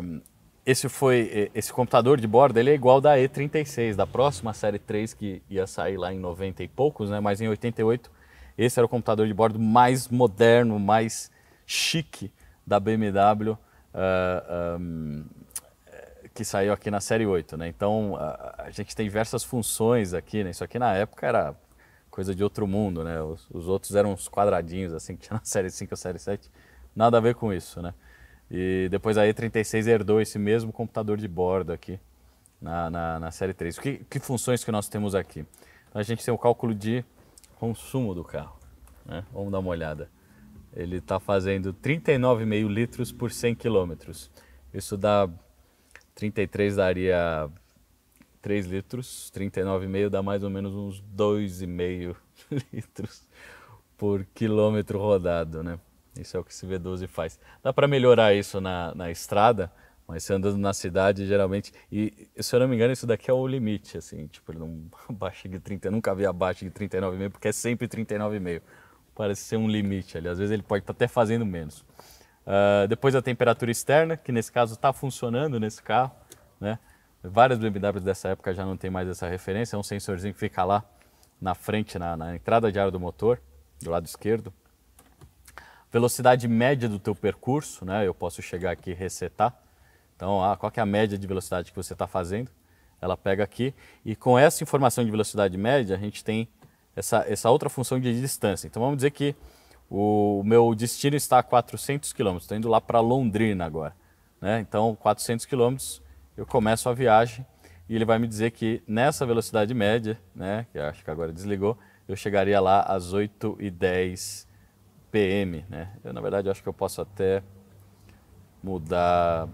esse foi esse computador de bordo, ele é igual da E36, da próxima série 3 que ia sair lá em 90 e poucos, né? Mas em 88, esse era o computador de bordo mais moderno, mais chique da BMW uh, ah, um, ah, eh, que saiu aqui na série 8, né? Então, a, a gente tem diversas funções aqui, né? Isso aqui na época era coisa de outro mundo, né? Os, os, outros eram uns quadradinhos, assim, que tinha na série 5 ou série 7. Nada a ver com isso, né? E depois a E36 herdou esse mesmo computador de bordo aqui na, na, na série 3. Que, que funções que nós temos aqui? A gente tem o cálculo de consumo do carro, né? Vamos dar uma olhada. Ele está fazendo 39,5 litros por 100 quilômetros. Isso dá... 33 daria 3 litros, 39,5 dá mais ou menos uns 2,5 litros por quilômetro rodado, né? Isso é o que esse V12 faz. Dá para melhorar isso na, na estrada, mas você andando na cidade, geralmente... E, se eu não me engano, isso daqui é o limite, assim. Tipo, ele não abaixa de 30... Nunca vi abaixo de 39,5, porque é sempre 39,5. Parece ser um limite ali. Às vezes ele pode estar tá até fazendo menos. Uh, depois a temperatura externa, que nesse caso está funcionando nesse carro, né? Várias BMWs dessa época já não tem mais essa referência, é um sensorzinho que fica lá na frente, na, na entrada de ar do motor, do lado esquerdo. Velocidade média do teu percurso, né? Eu posso chegar aqui e resetar. Então, ah, qual é a média de velocidade que você está fazendo? Ela pega aqui e com essa informação de velocidade média, a gente tem essa, essa outra função de distância. Então, vamos dizer que o meu destino está a 400 km, estou indo lá para Londrina agora. Né? Então, 400 quilômetros eu começo a viagem e ele vai me dizer que nessa velocidade média, né, que acho que agora desligou, eu chegaria lá às 8h10 PM. Né? Eu, na verdade, acho que eu posso até mudar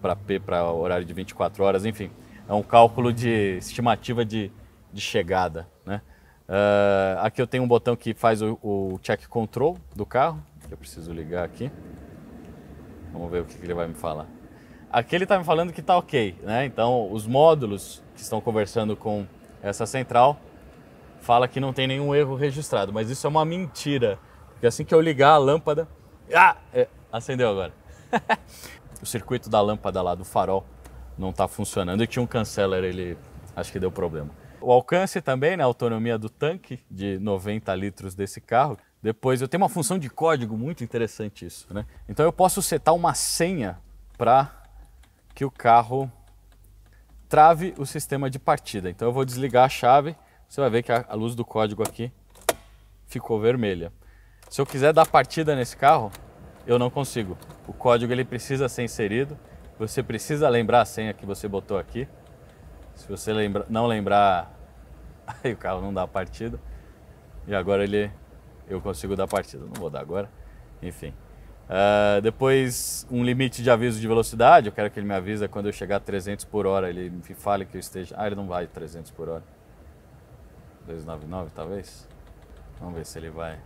para P para horário de 24 horas, enfim. É um cálculo de estimativa de, de chegada. Né? Uh, aqui eu tenho um botão que faz o, o check control do carro, que eu preciso ligar aqui. Vamos ver o que, que ele vai me falar. Aquele está me falando que está ok, né? Então, os módulos que estão conversando com essa central fala que não tem nenhum erro registrado, mas isso é uma mentira, porque assim que eu ligar a lâmpada, ah, é, acendeu agora. o circuito da lâmpada lá do farol não está funcionando e tinha um canceller, ele acho que deu problema. O alcance também, né, a autonomia do tanque de 90 litros desse carro. Depois eu tenho uma função de código muito interessante isso, né? Então eu posso setar uma senha para que o carro trave o sistema de partida. Então eu vou desligar a chave, você vai ver que a luz do código aqui ficou vermelha. Se eu quiser dar partida nesse carro, eu não consigo. O código ele precisa ser inserido, você precisa lembrar a senha que você botou aqui. Se você lembra, não lembrar, aí o carro não dá partida. E agora ele eu consigo dar partida, não vou dar agora. Enfim, Uh, depois, um limite de aviso de velocidade. Eu quero que ele me avise quando eu chegar a 300 por hora. Ele me fale que eu esteja. Ah, ele não vai 300 por hora. 299, talvez? Vamos ver se ele vai.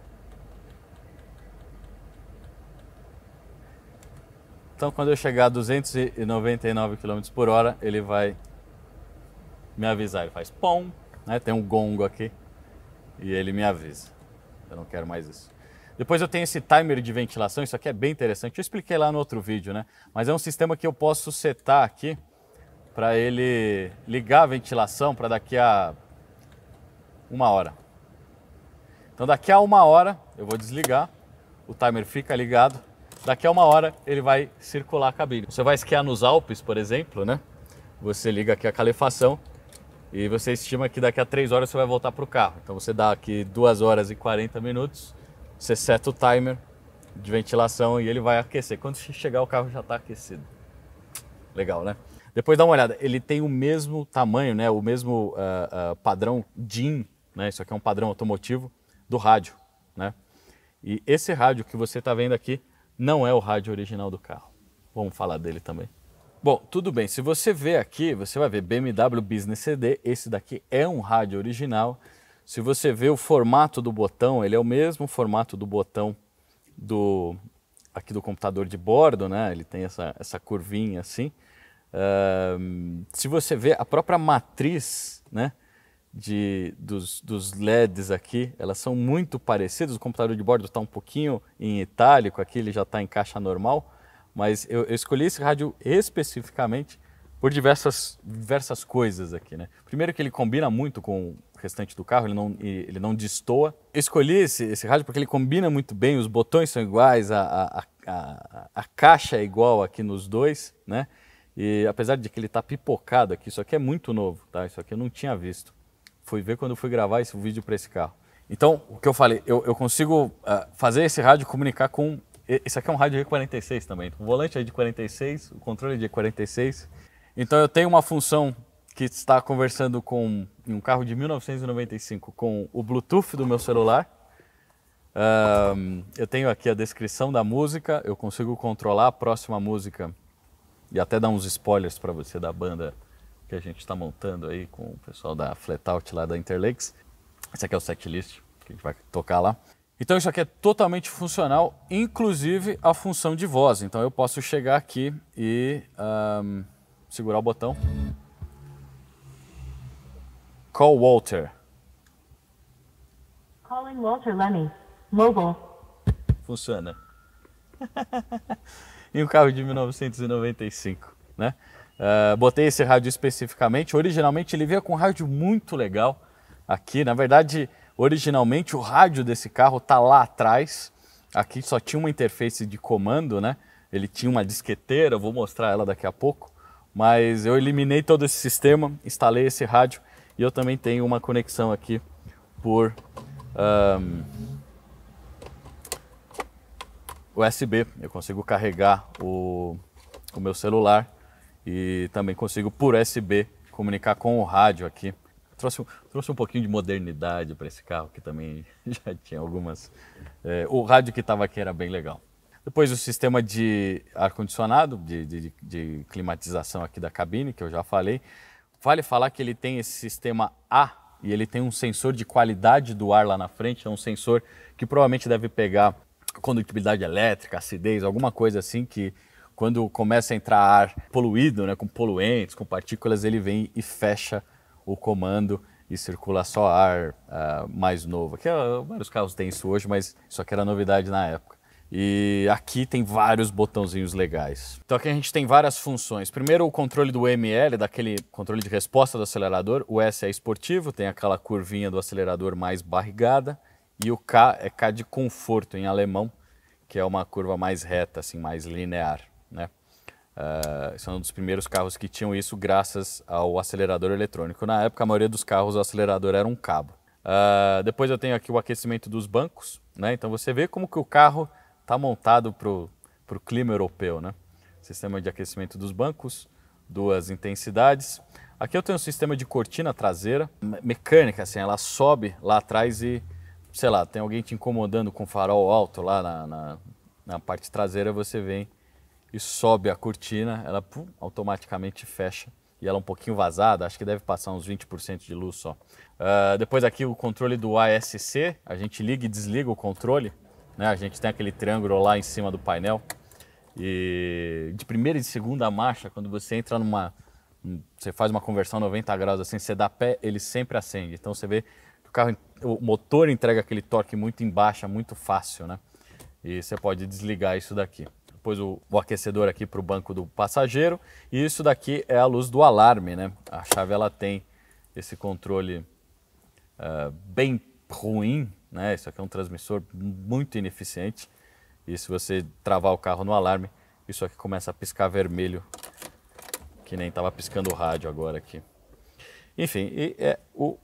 Então, quando eu chegar a 299 km por hora, ele vai me avisar. Ele faz pom, né? tem um gongo aqui e ele me avisa. Eu não quero mais isso. Depois eu tenho esse timer de ventilação, isso aqui é bem interessante. Eu expliquei lá no outro vídeo, né? Mas é um sistema que eu posso setar aqui para ele ligar a ventilação para daqui a uma hora. Então daqui a uma hora eu vou desligar, o timer fica ligado. Daqui a uma hora ele vai circular a cabine. Você vai esquiar nos Alpes, por exemplo, né? Você liga aqui a calefação e você estima que daqui a três horas você vai voltar para o carro. Então você dá aqui duas horas e 40 minutos você seta o timer de ventilação e ele vai aquecer. Quando chegar o carro já está aquecido. Legal, né? Depois dá uma olhada, ele tem o mesmo tamanho, né? O mesmo uh, uh, padrão DIN, né? Isso aqui é um padrão automotivo do rádio, né? E esse rádio que você está vendo aqui não é o rádio original do carro. Vamos falar dele também. Bom, tudo bem. Se você vê aqui, você vai ver BMW Business CD. Esse daqui é um rádio original. Se você vê o formato do botão, ele é o mesmo formato do botão do aqui do computador de bordo, né? Ele tem essa, essa curvinha assim. Uh, se você vê a própria matriz, né? De, dos, dos LEDs aqui, elas são muito parecidas. O computador de bordo está um pouquinho em itálico, aqui ele já está em caixa normal, mas eu, eu escolhi esse rádio especificamente por diversas, diversas coisas aqui. Né? Primeiro que ele combina muito com restante do carro, ele não, ele não destoa. Eu escolhi esse, esse rádio porque ele combina muito bem, os botões são iguais, a, a, a, a caixa é igual aqui nos dois, né? E apesar de que ele está pipocado aqui, isso aqui é muito novo, tá? Isso aqui eu não tinha visto. Fui ver quando fui gravar esse vídeo para esse carro. Então, o que eu falei, eu, eu consigo uh, fazer esse rádio comunicar com... Esse aqui é um rádio E46 também. O volante é de 46, o controle é de 46. Então eu tenho uma função que está conversando com um carro de 1995 com o Bluetooth do meu celular. Um, eu tenho aqui a descrição da música, eu consigo controlar a próxima música e até dar uns spoilers para você da banda que a gente está montando aí com o pessoal da Flatout lá da Interlakes. Esse aqui é o setlist que a gente vai tocar lá. Então isso aqui é totalmente funcional, inclusive a função de voz. Então eu posso chegar aqui e um, segurar o botão. Call Walter. Calling Walter Lemmy. Mobile. Funciona. e um carro de 1995, né? Uh, botei esse rádio especificamente. Originalmente ele veio com um rádio muito legal aqui. Na verdade, originalmente o rádio desse carro tá lá atrás. Aqui só tinha uma interface de comando, né? Ele tinha uma disqueteira, vou mostrar ela daqui a pouco. Mas eu eliminei todo esse sistema, instalei esse rádio e eu também tenho uma conexão aqui por um, USB. Eu consigo carregar o, o meu celular e também consigo por USB comunicar com o rádio aqui. Trouxe, trouxe um pouquinho de modernidade para esse carro, que também já tinha algumas. É, o rádio que estava aqui era bem legal. Depois o sistema de ar-condicionado, de, de, de, climatização aqui da cabine, que eu já falei. Vale falar que ele tem esse sistema A e ele tem um sensor de qualidade do ar lá na frente, é um sensor que provavelmente deve pegar condutibilidade elétrica, acidez, alguma coisa assim que quando começa a entrar ar poluído, né, com poluentes, com partículas, ele vem e fecha o comando e circula só ar uh, mais novo. Que uh, vários carros têm isso hoje, mas isso aqui era novidade na época. E aqui tem vários botãozinhos legais. Então aqui a gente tem várias funções. Primeiro o controle do ML, daquele controle de resposta do acelerador. O S é esportivo, tem aquela curvinha do acelerador mais barrigada. E o K é K de conforto em alemão, que é uma curva mais reta, assim, mais linear. Né? Uh, ah, são é um dos primeiros carros que tinham isso graças ao acelerador eletrônico. Na época a maioria dos carros o acelerador era um cabo. Uh, depois eu tenho aqui o aquecimento dos bancos. Né? Então você vê como que o carro tá montado para o clima europeu, né? Sistema de aquecimento dos bancos, duas intensidades. Aqui eu tenho um sistema de cortina traseira, mecânica, assim, ela sobe lá atrás e, sei lá, tem alguém te incomodando com farol alto lá na, na, na parte traseira, você vem e sobe a cortina, ela pum, automaticamente fecha e ela é um pouquinho vazada, acho que deve passar uns 20% de luz só. Uh, depois aqui o controle do ASC, a gente liga e desliga o controle, né? A gente tem aquele triângulo lá em cima do painel. E de primeira e de segunda marcha, quando você entra numa. Você faz uma conversão 90 graus assim, você dá pé, ele sempre acende. Então você vê que o carro, o motor entrega aquele torque muito em baixa, muito fácil, né? E você pode desligar isso daqui. Depois o, o aquecedor aqui para o banco do passageiro. E isso daqui é a luz do alarme, né? A chave ela tem esse controle uh, bem ruim, né? Isso aqui é um transmissor muito ineficiente e se você travar o carro no alarme, isso aqui começa a piscar vermelho, que nem estava piscando o rádio agora aqui. Enfim, e é o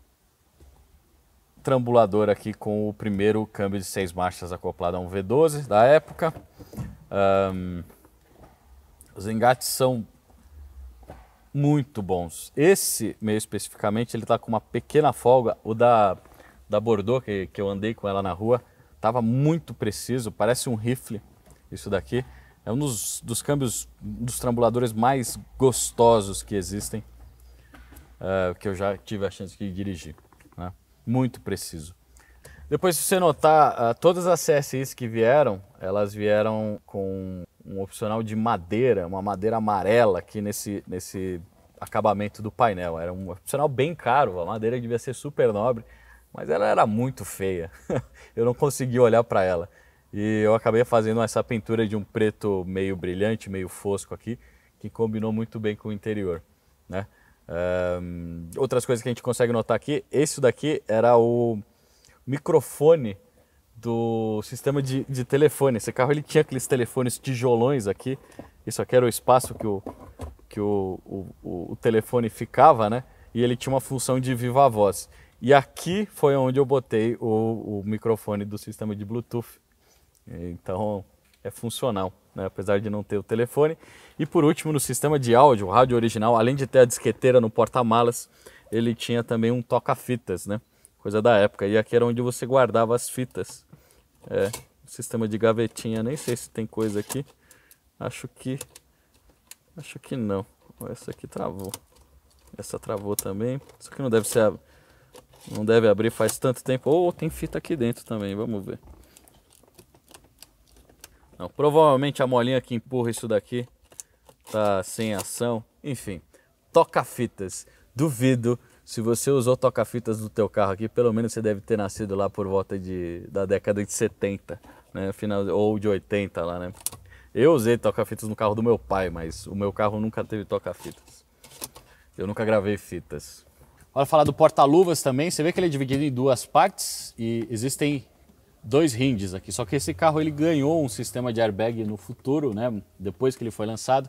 trambulador aqui com o primeiro câmbio de seis marchas acoplado a um V12 da época. Um, os engates são muito bons. Esse, meio especificamente, ele está com uma pequena folga. O da da Bordeaux, que, que eu andei com ela na rua, estava muito preciso, parece um rifle isso daqui. É um dos, dos câmbios, dos trambuladores mais gostosos que existem, uh, que eu já tive a chance de dirigir. Né? Muito preciso. Depois, se você notar, uh, todas as CSIs que vieram, elas vieram com um opcional de madeira, uma madeira amarela aqui nesse, nesse acabamento do painel. Era um opcional bem caro, a madeira devia ser super nobre. Mas ela era muito feia. eu não consegui olhar para ela. E eu acabei fazendo essa pintura de um preto meio brilhante, meio fosco aqui, que combinou muito bem com o interior. Né? Um, outras coisas que a gente consegue notar aqui, esse daqui era o microfone do sistema de, de telefone. Esse carro ele tinha aqueles telefones tijolões aqui. Isso aqui era o espaço que o, que o, o, o telefone ficava, né? E ele tinha uma função de viva voz. E aqui foi onde eu botei o, o microfone do sistema de Bluetooth. Então é funcional, né? apesar de não ter o telefone. E por último, no sistema de áudio, o rádio original, além de ter a disqueteira no porta-malas, ele tinha também um toca-fitas, né? Coisa da época. E aqui era onde você guardava as fitas. É, sistema de gavetinha, nem sei se tem coisa aqui. Acho que. Acho que não. Essa aqui travou. Essa travou também. Isso aqui não deve ser a não deve abrir faz tanto tempo. Ou oh, tem fita aqui dentro também, vamos ver. Não, provavelmente a molinha que empurra isso daqui tá sem ação. Enfim, toca-fitas. Duvido. Se você usou toca-fitas no teu carro aqui, pelo menos você deve ter nascido lá por volta de, da década de 70, né? Final, ou de 80 lá, né? Eu usei toca-fitas no carro do meu pai, mas o meu carro nunca teve toca-fitas. Eu nunca gravei fitas. Bora falar do porta-luvas também. Você vê que ele é dividido em duas partes e existem dois hinges aqui. Só que esse carro ele ganhou um sistema de airbag no futuro, né? Depois que ele foi lançado.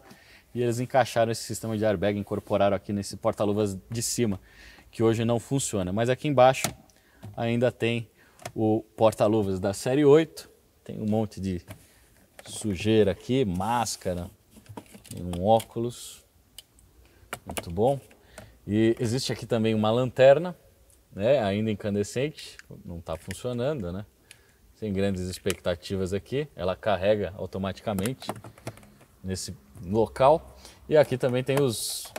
E eles encaixaram esse sistema de airbag, incorporaram aqui nesse porta-luvas de cima, que hoje não funciona. Mas aqui embaixo ainda tem o porta-luvas da série 8. Tem um monte de sujeira aqui, máscara, um óculos. Muito bom. E existe aqui também uma lanterna, né, ainda incandescente, não está funcionando, né? Sem grandes expectativas aqui, ela carrega automaticamente nesse local. E aqui também tem os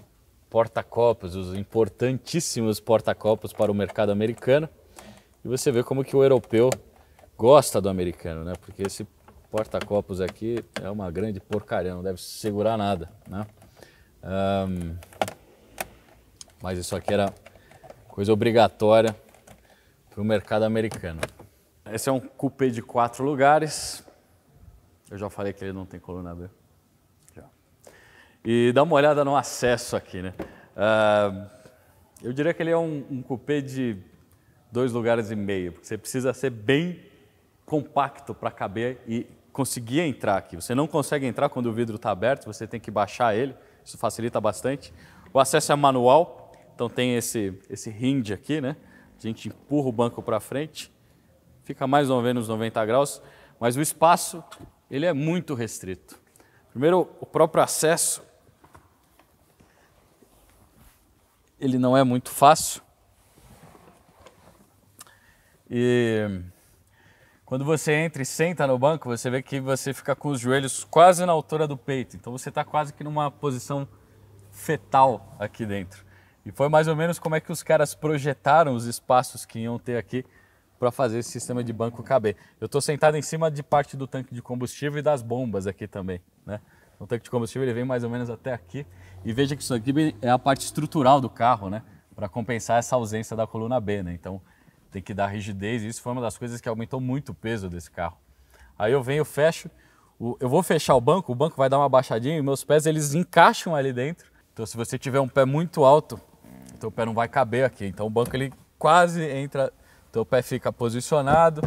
porta-copos, os importantíssimos porta-copos para o mercado americano. E você vê como que o europeu gosta do americano, né? Porque esse porta-copos aqui é uma grande porcaria, não deve segurar nada, né? Um, mas isso aqui era coisa obrigatória para o mercado americano. Esse é um cupê de quatro lugares. Eu já falei que ele não tem coluna B. Já. E dá uma olhada no acesso aqui, né? Uh, eu diria que ele é um, um de dois lugares e meio, porque você precisa ser bem compacto para caber e conseguir entrar aqui. Você não consegue entrar quando o vidro está aberto, você tem que baixar ele, isso facilita bastante. O acesso é manual, então tem esse, esse hinge aqui, né? A gente empurra o banco para frente, fica mais ou menos 90 graus, mas o espaço ele é muito restrito. Primeiro, o próprio acesso ele não é muito fácil. E quando você entra e senta no banco, você vê que você fica com os joelhos quase na altura do peito. Então você está quase que numa posição fetal aqui dentro. E foi mais ou menos como é que os caras projetaram os espaços que iam ter aqui para fazer esse sistema de banco caber. Eu estou sentado em cima de parte do tanque de combustível e das bombas aqui também, né? Então, o tanque de combustível ele vem mais ou menos até aqui. E veja que isso aqui é a parte estrutural do carro, né? Para compensar essa ausência da coluna B, né? Então tem que dar rigidez. E isso foi uma das coisas que aumentou muito o peso desse carro. Aí eu venho, fecho. Eu vou fechar o banco, o banco vai dar uma baixadinha e meus pés eles encaixam ali dentro. Então se você tiver um pé muito alto, teu pé não vai caber aqui. Então o banco ele quase entra, teu pé fica posicionado,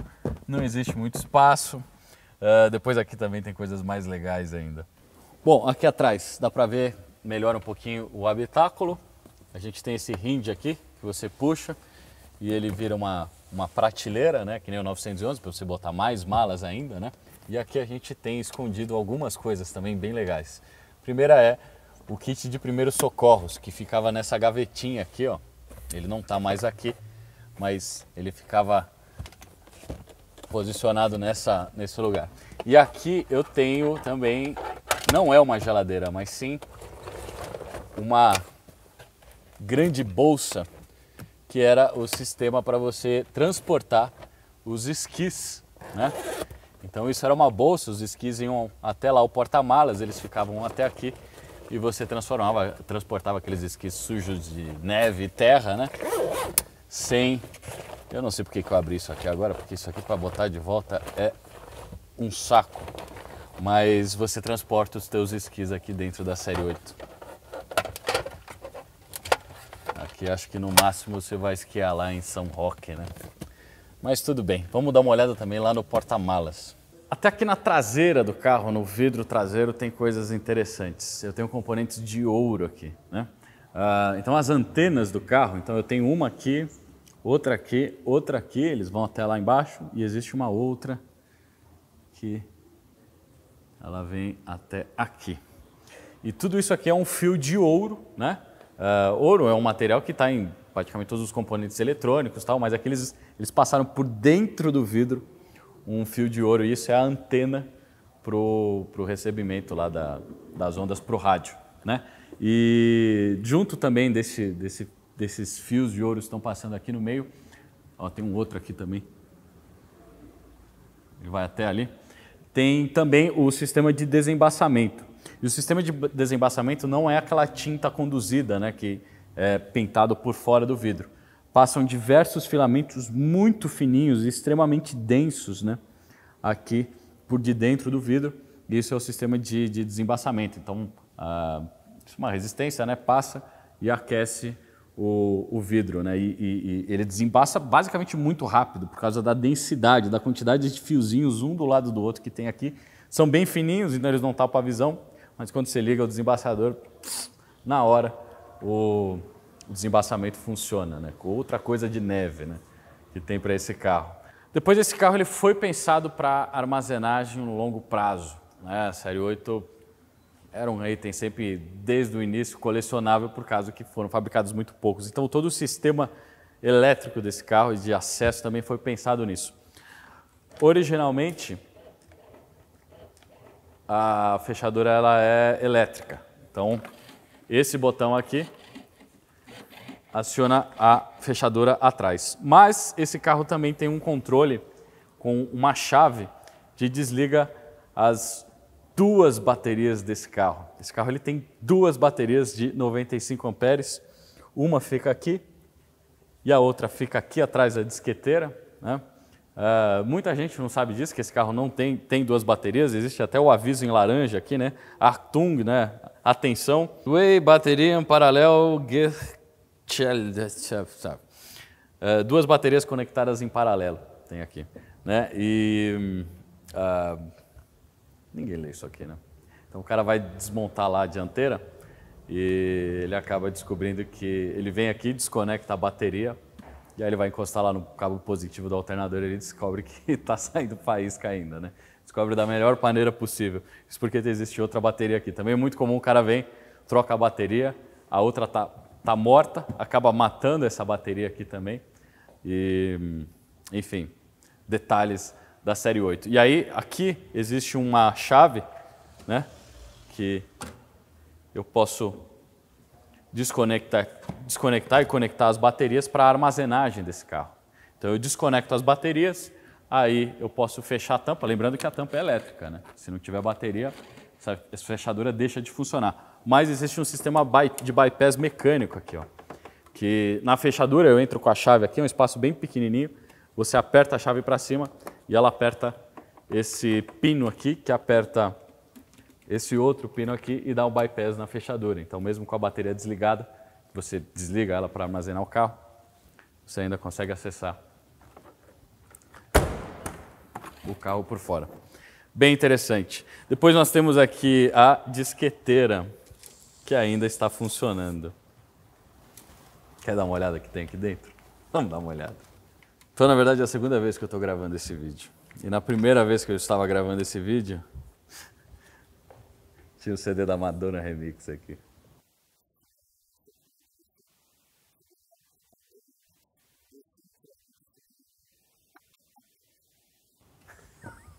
não existe muito espaço. Uh, depois aqui também tem coisas mais legais ainda. Bom, aqui atrás dá para ver melhor um pouquinho o habitáculo. A gente tem esse rinde aqui que você puxa e ele vira uma, uma prateleira, né? Que nem o 911, para você botar mais malas ainda, né? E aqui a gente tem escondido algumas coisas também bem legais. A primeira é o kit de primeiros socorros que ficava nessa gavetinha aqui, ó. Ele não está mais aqui, mas ele ficava posicionado nessa nesse lugar. E aqui eu tenho também não é uma geladeira, mas sim uma grande bolsa que era o sistema para você transportar os esquis, né? Então isso era uma bolsa, os esquis iam até lá o porta-malas, eles ficavam até aqui e você transformava, transportava aqueles esquis sujos de neve e terra, né? Sem. Eu não sei porque que eu abri isso aqui agora, porque isso aqui para botar de volta é um saco. Mas você transporta os teus esquis aqui dentro da série 8. Aqui acho que no máximo você vai esquiar lá em São Roque, né? Mas tudo bem, vamos dar uma olhada também lá no porta-malas. Até aqui na traseira do carro, no vidro traseiro, tem coisas interessantes. Eu tenho componentes de ouro aqui, né? Ah, então as antenas do carro, então eu tenho uma aqui, outra aqui, outra aqui, eles vão até lá embaixo e existe uma outra que ela vem até aqui. E tudo isso aqui é um fio de ouro, né? Uh, ouro é um material que está em praticamente todos os componentes eletrônicos, tal, mas aqueles é eles passaram por dentro do vidro um fio de ouro. Isso é a antena para o recebimento lá da, das ondas para o rádio. Né? E junto também desse, desse, desses fios de ouro que estão passando aqui no meio, ó, tem um outro aqui também. Ele vai até ali. Tem também o sistema de desembaçamento. E o sistema de desembaçamento não é aquela tinta conduzida, né, que é pintado por fora do vidro passam diversos filamentos muito fininhos e extremamente densos né, aqui por de dentro do vidro. Isso é o sistema de, de desembaçamento. Então, ah, é uma resistência né, passa e aquece o, o vidro. Né, e, e, e ele desembaça basicamente muito rápido por causa da densidade, da quantidade de fiozinhos um do lado do outro que tem aqui. São bem fininhos, então eles não tapam a visão, mas quando você liga o desembaçador, na hora o, o desembaçamento funciona, né? Outra coisa de neve, né? Que tem para esse carro. Depois esse carro ele foi pensado para armazenagem no longo prazo, né? A série 8 era um item sempre desde o início colecionável por causa que foram fabricados muito poucos. Então todo o sistema elétrico desse carro e de acesso também foi pensado nisso. Originalmente a fechadura ela é elétrica. Então esse botão aqui aciona a fechadura atrás. Mas esse carro também tem um controle com uma chave que desliga as duas baterias desse carro. Esse carro ele tem duas baterias de 95 amperes. Uma fica aqui e a outra fica aqui atrás da disqueteira. Né? Uh, muita gente não sabe disso, que esse carro não tem, tem duas baterias. Existe até o aviso em laranja aqui, né? Artung, né? Atenção. Way bateria em paralelo né, tá. é, duas baterias conectadas em paralelo, tem aqui. Né? E uh, ninguém lê isso aqui, né? Então o cara vai desmontar lá a dianteira e ele acaba descobrindo que ele vem aqui, desconecta a bateria, e aí ele vai encostar lá no cabo positivo do alternador e ele descobre que está saindo faísca ainda, né? Descobre da melhor maneira possível. Isso porque existe outra bateria aqui. Também é muito comum o cara vem, troca a bateria, a outra está está morta, acaba matando essa bateria aqui também. E, enfim, detalhes da série 8. E aí, aqui existe uma chave né, que eu posso desconectar, desconectar e conectar as baterias para a armazenagem desse carro. Então, eu desconecto as baterias, aí eu posso fechar a tampa. Lembrando que a tampa é elétrica, né? Se não tiver bateria, essa fechadura deixa de funcionar mas existe um sistema de bypass mecânico aqui, ó, que na fechadura eu entro com a chave aqui, é um espaço bem pequenininho, você aperta a chave para cima e ela aperta esse pino aqui, que aperta esse outro pino aqui e dá um bypass na fechadura. Então, mesmo com a bateria desligada, você desliga ela para armazenar o carro, você ainda consegue acessar o carro por fora. Bem interessante. Depois nós temos aqui a disqueteira que ainda está funcionando. Quer dar uma olhada que tem aqui dentro? Vamos dar uma olhada. Então, na verdade, é a segunda vez que eu estou gravando esse vídeo. E na primeira vez que eu estava gravando esse vídeo, tinha o CD da Madonna Remix aqui.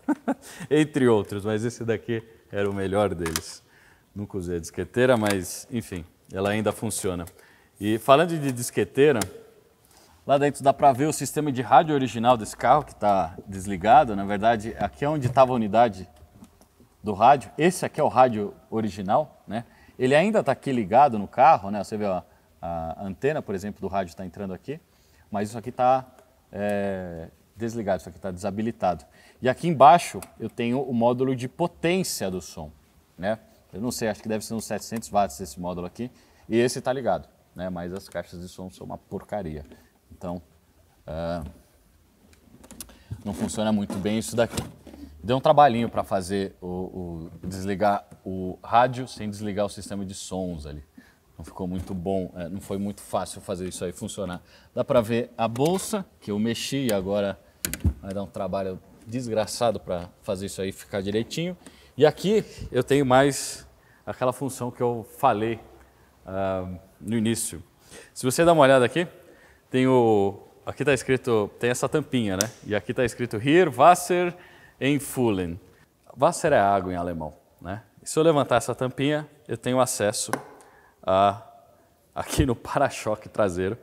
Entre outros, mas esse daqui era o melhor deles. Nunca usei a disqueteira, mas enfim, ela ainda funciona. E falando de disqueteira, lá dentro dá para ver o sistema de rádio original desse carro que está desligado. Na verdade, aqui é onde estava a unidade do rádio. Esse aqui é o rádio original, né? Ele ainda está aqui ligado no carro, né? Você vê ó, a antena, por exemplo, do rádio está entrando aqui, mas isso aqui está é, desligado, isso aqui está desabilitado. E aqui embaixo eu tenho o módulo de potência do som, né? Eu não sei, acho que deve ser uns 700 watts esse módulo aqui. E esse está ligado, né? Mas as caixas de som são uma porcaria. Então, uh, não funciona muito bem isso daqui. Deu um trabalhinho para fazer o, o, desligar o rádio sem desligar o sistema de sons ali. Não ficou muito bom, é, não foi muito fácil fazer isso aí funcionar. Dá para ver a bolsa que eu mexi e agora vai dar um trabalho desgraçado para fazer isso aí ficar direitinho. E aqui eu tenho mais aquela função que eu falei uh, no início. Se você dá uma olhada aqui, tem o, aqui está escrito, tem essa tampinha, né? E aqui está escrito Hier Wasser in Fulen. Wasser é água em alemão, né? E se eu levantar essa tampinha, eu tenho acesso a, aqui no para-choque traseiro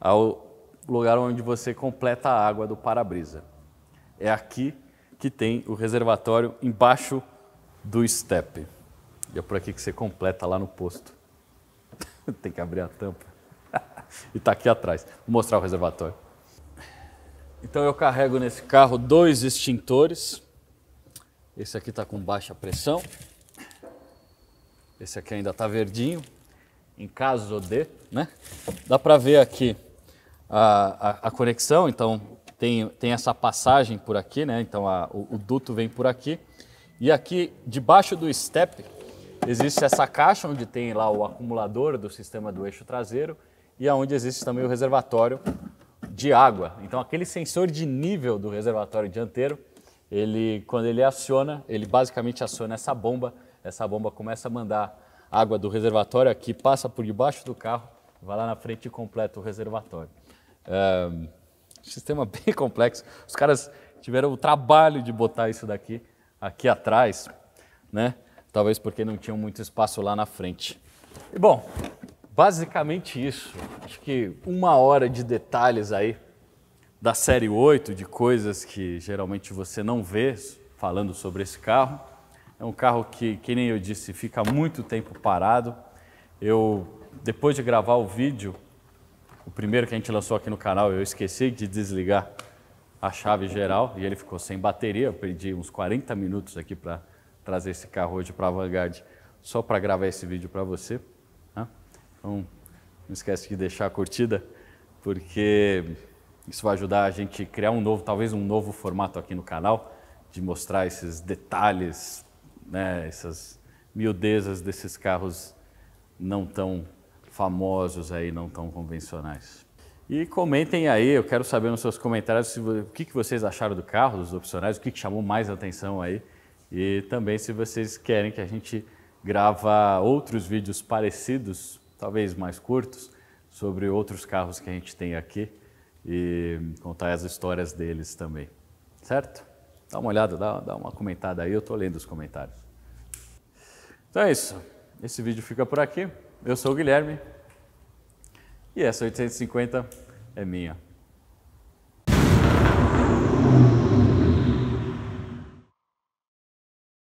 ao lugar onde você completa a água do para-brisa. É aqui que tem o reservatório embaixo do step. E é por aqui que você completa lá no posto. Tem que abrir a tampa. e está aqui atrás. Vou mostrar o reservatório. Então eu carrego nesse carro dois extintores. Esse aqui está com baixa pressão. Esse aqui ainda está verdinho. Em caso de, né? Dá para ver aqui a, a, a, conexão. Então tem, tem essa passagem por aqui, né? Então a, o, o duto vem por aqui. E aqui debaixo do step existe essa caixa onde tem lá o acumulador do sistema do eixo traseiro e aonde existe também o reservatório de água. Então aquele sensor de nível do reservatório dianteiro, ele quando ele aciona, ele basicamente aciona essa bomba, essa bomba começa a mandar água do reservatório aqui, passa por debaixo do carro, vai lá na frente e completa o reservatório. É, sistema bem complexo. Os caras tiveram o trabalho de botar isso daqui aqui atrás, né? Talvez porque não tinham muito espaço lá na frente. E bom, basicamente isso. Acho que uma hora de detalhes aí da série 8, de coisas que geralmente você não vê falando sobre esse carro. É um carro que, que nem eu disse, fica muito tempo parado. Eu, depois de gravar o vídeo, o primeiro que a gente lançou aqui no canal, eu esqueci de desligar a chave geral e ele ficou sem bateria. Eu perdi uns 40 minutos aqui para trazer esse carro hoje para a Vanguard só para gravar esse vídeo para você. Né? Então, não esquece de deixar a curtida, porque isso vai ajudar a gente a criar um novo, talvez um novo formato aqui no canal, de mostrar esses detalhes, né, essas miudezas desses carros não tão famosos aí, não tão convencionais. E comentem aí, eu quero saber nos seus comentários se, o que, que vocês acharam do carro, dos opcionais, o que, que chamou mais atenção aí. E também se vocês querem que a gente grava outros vídeos parecidos, talvez mais curtos, sobre outros carros que a gente tem aqui e contar as histórias deles também, certo? Dá uma olhada, dá, dá uma comentada aí, eu estou lendo os comentários. Então é isso, esse vídeo fica por aqui. Eu sou o Guilherme, e essa 850 é minha.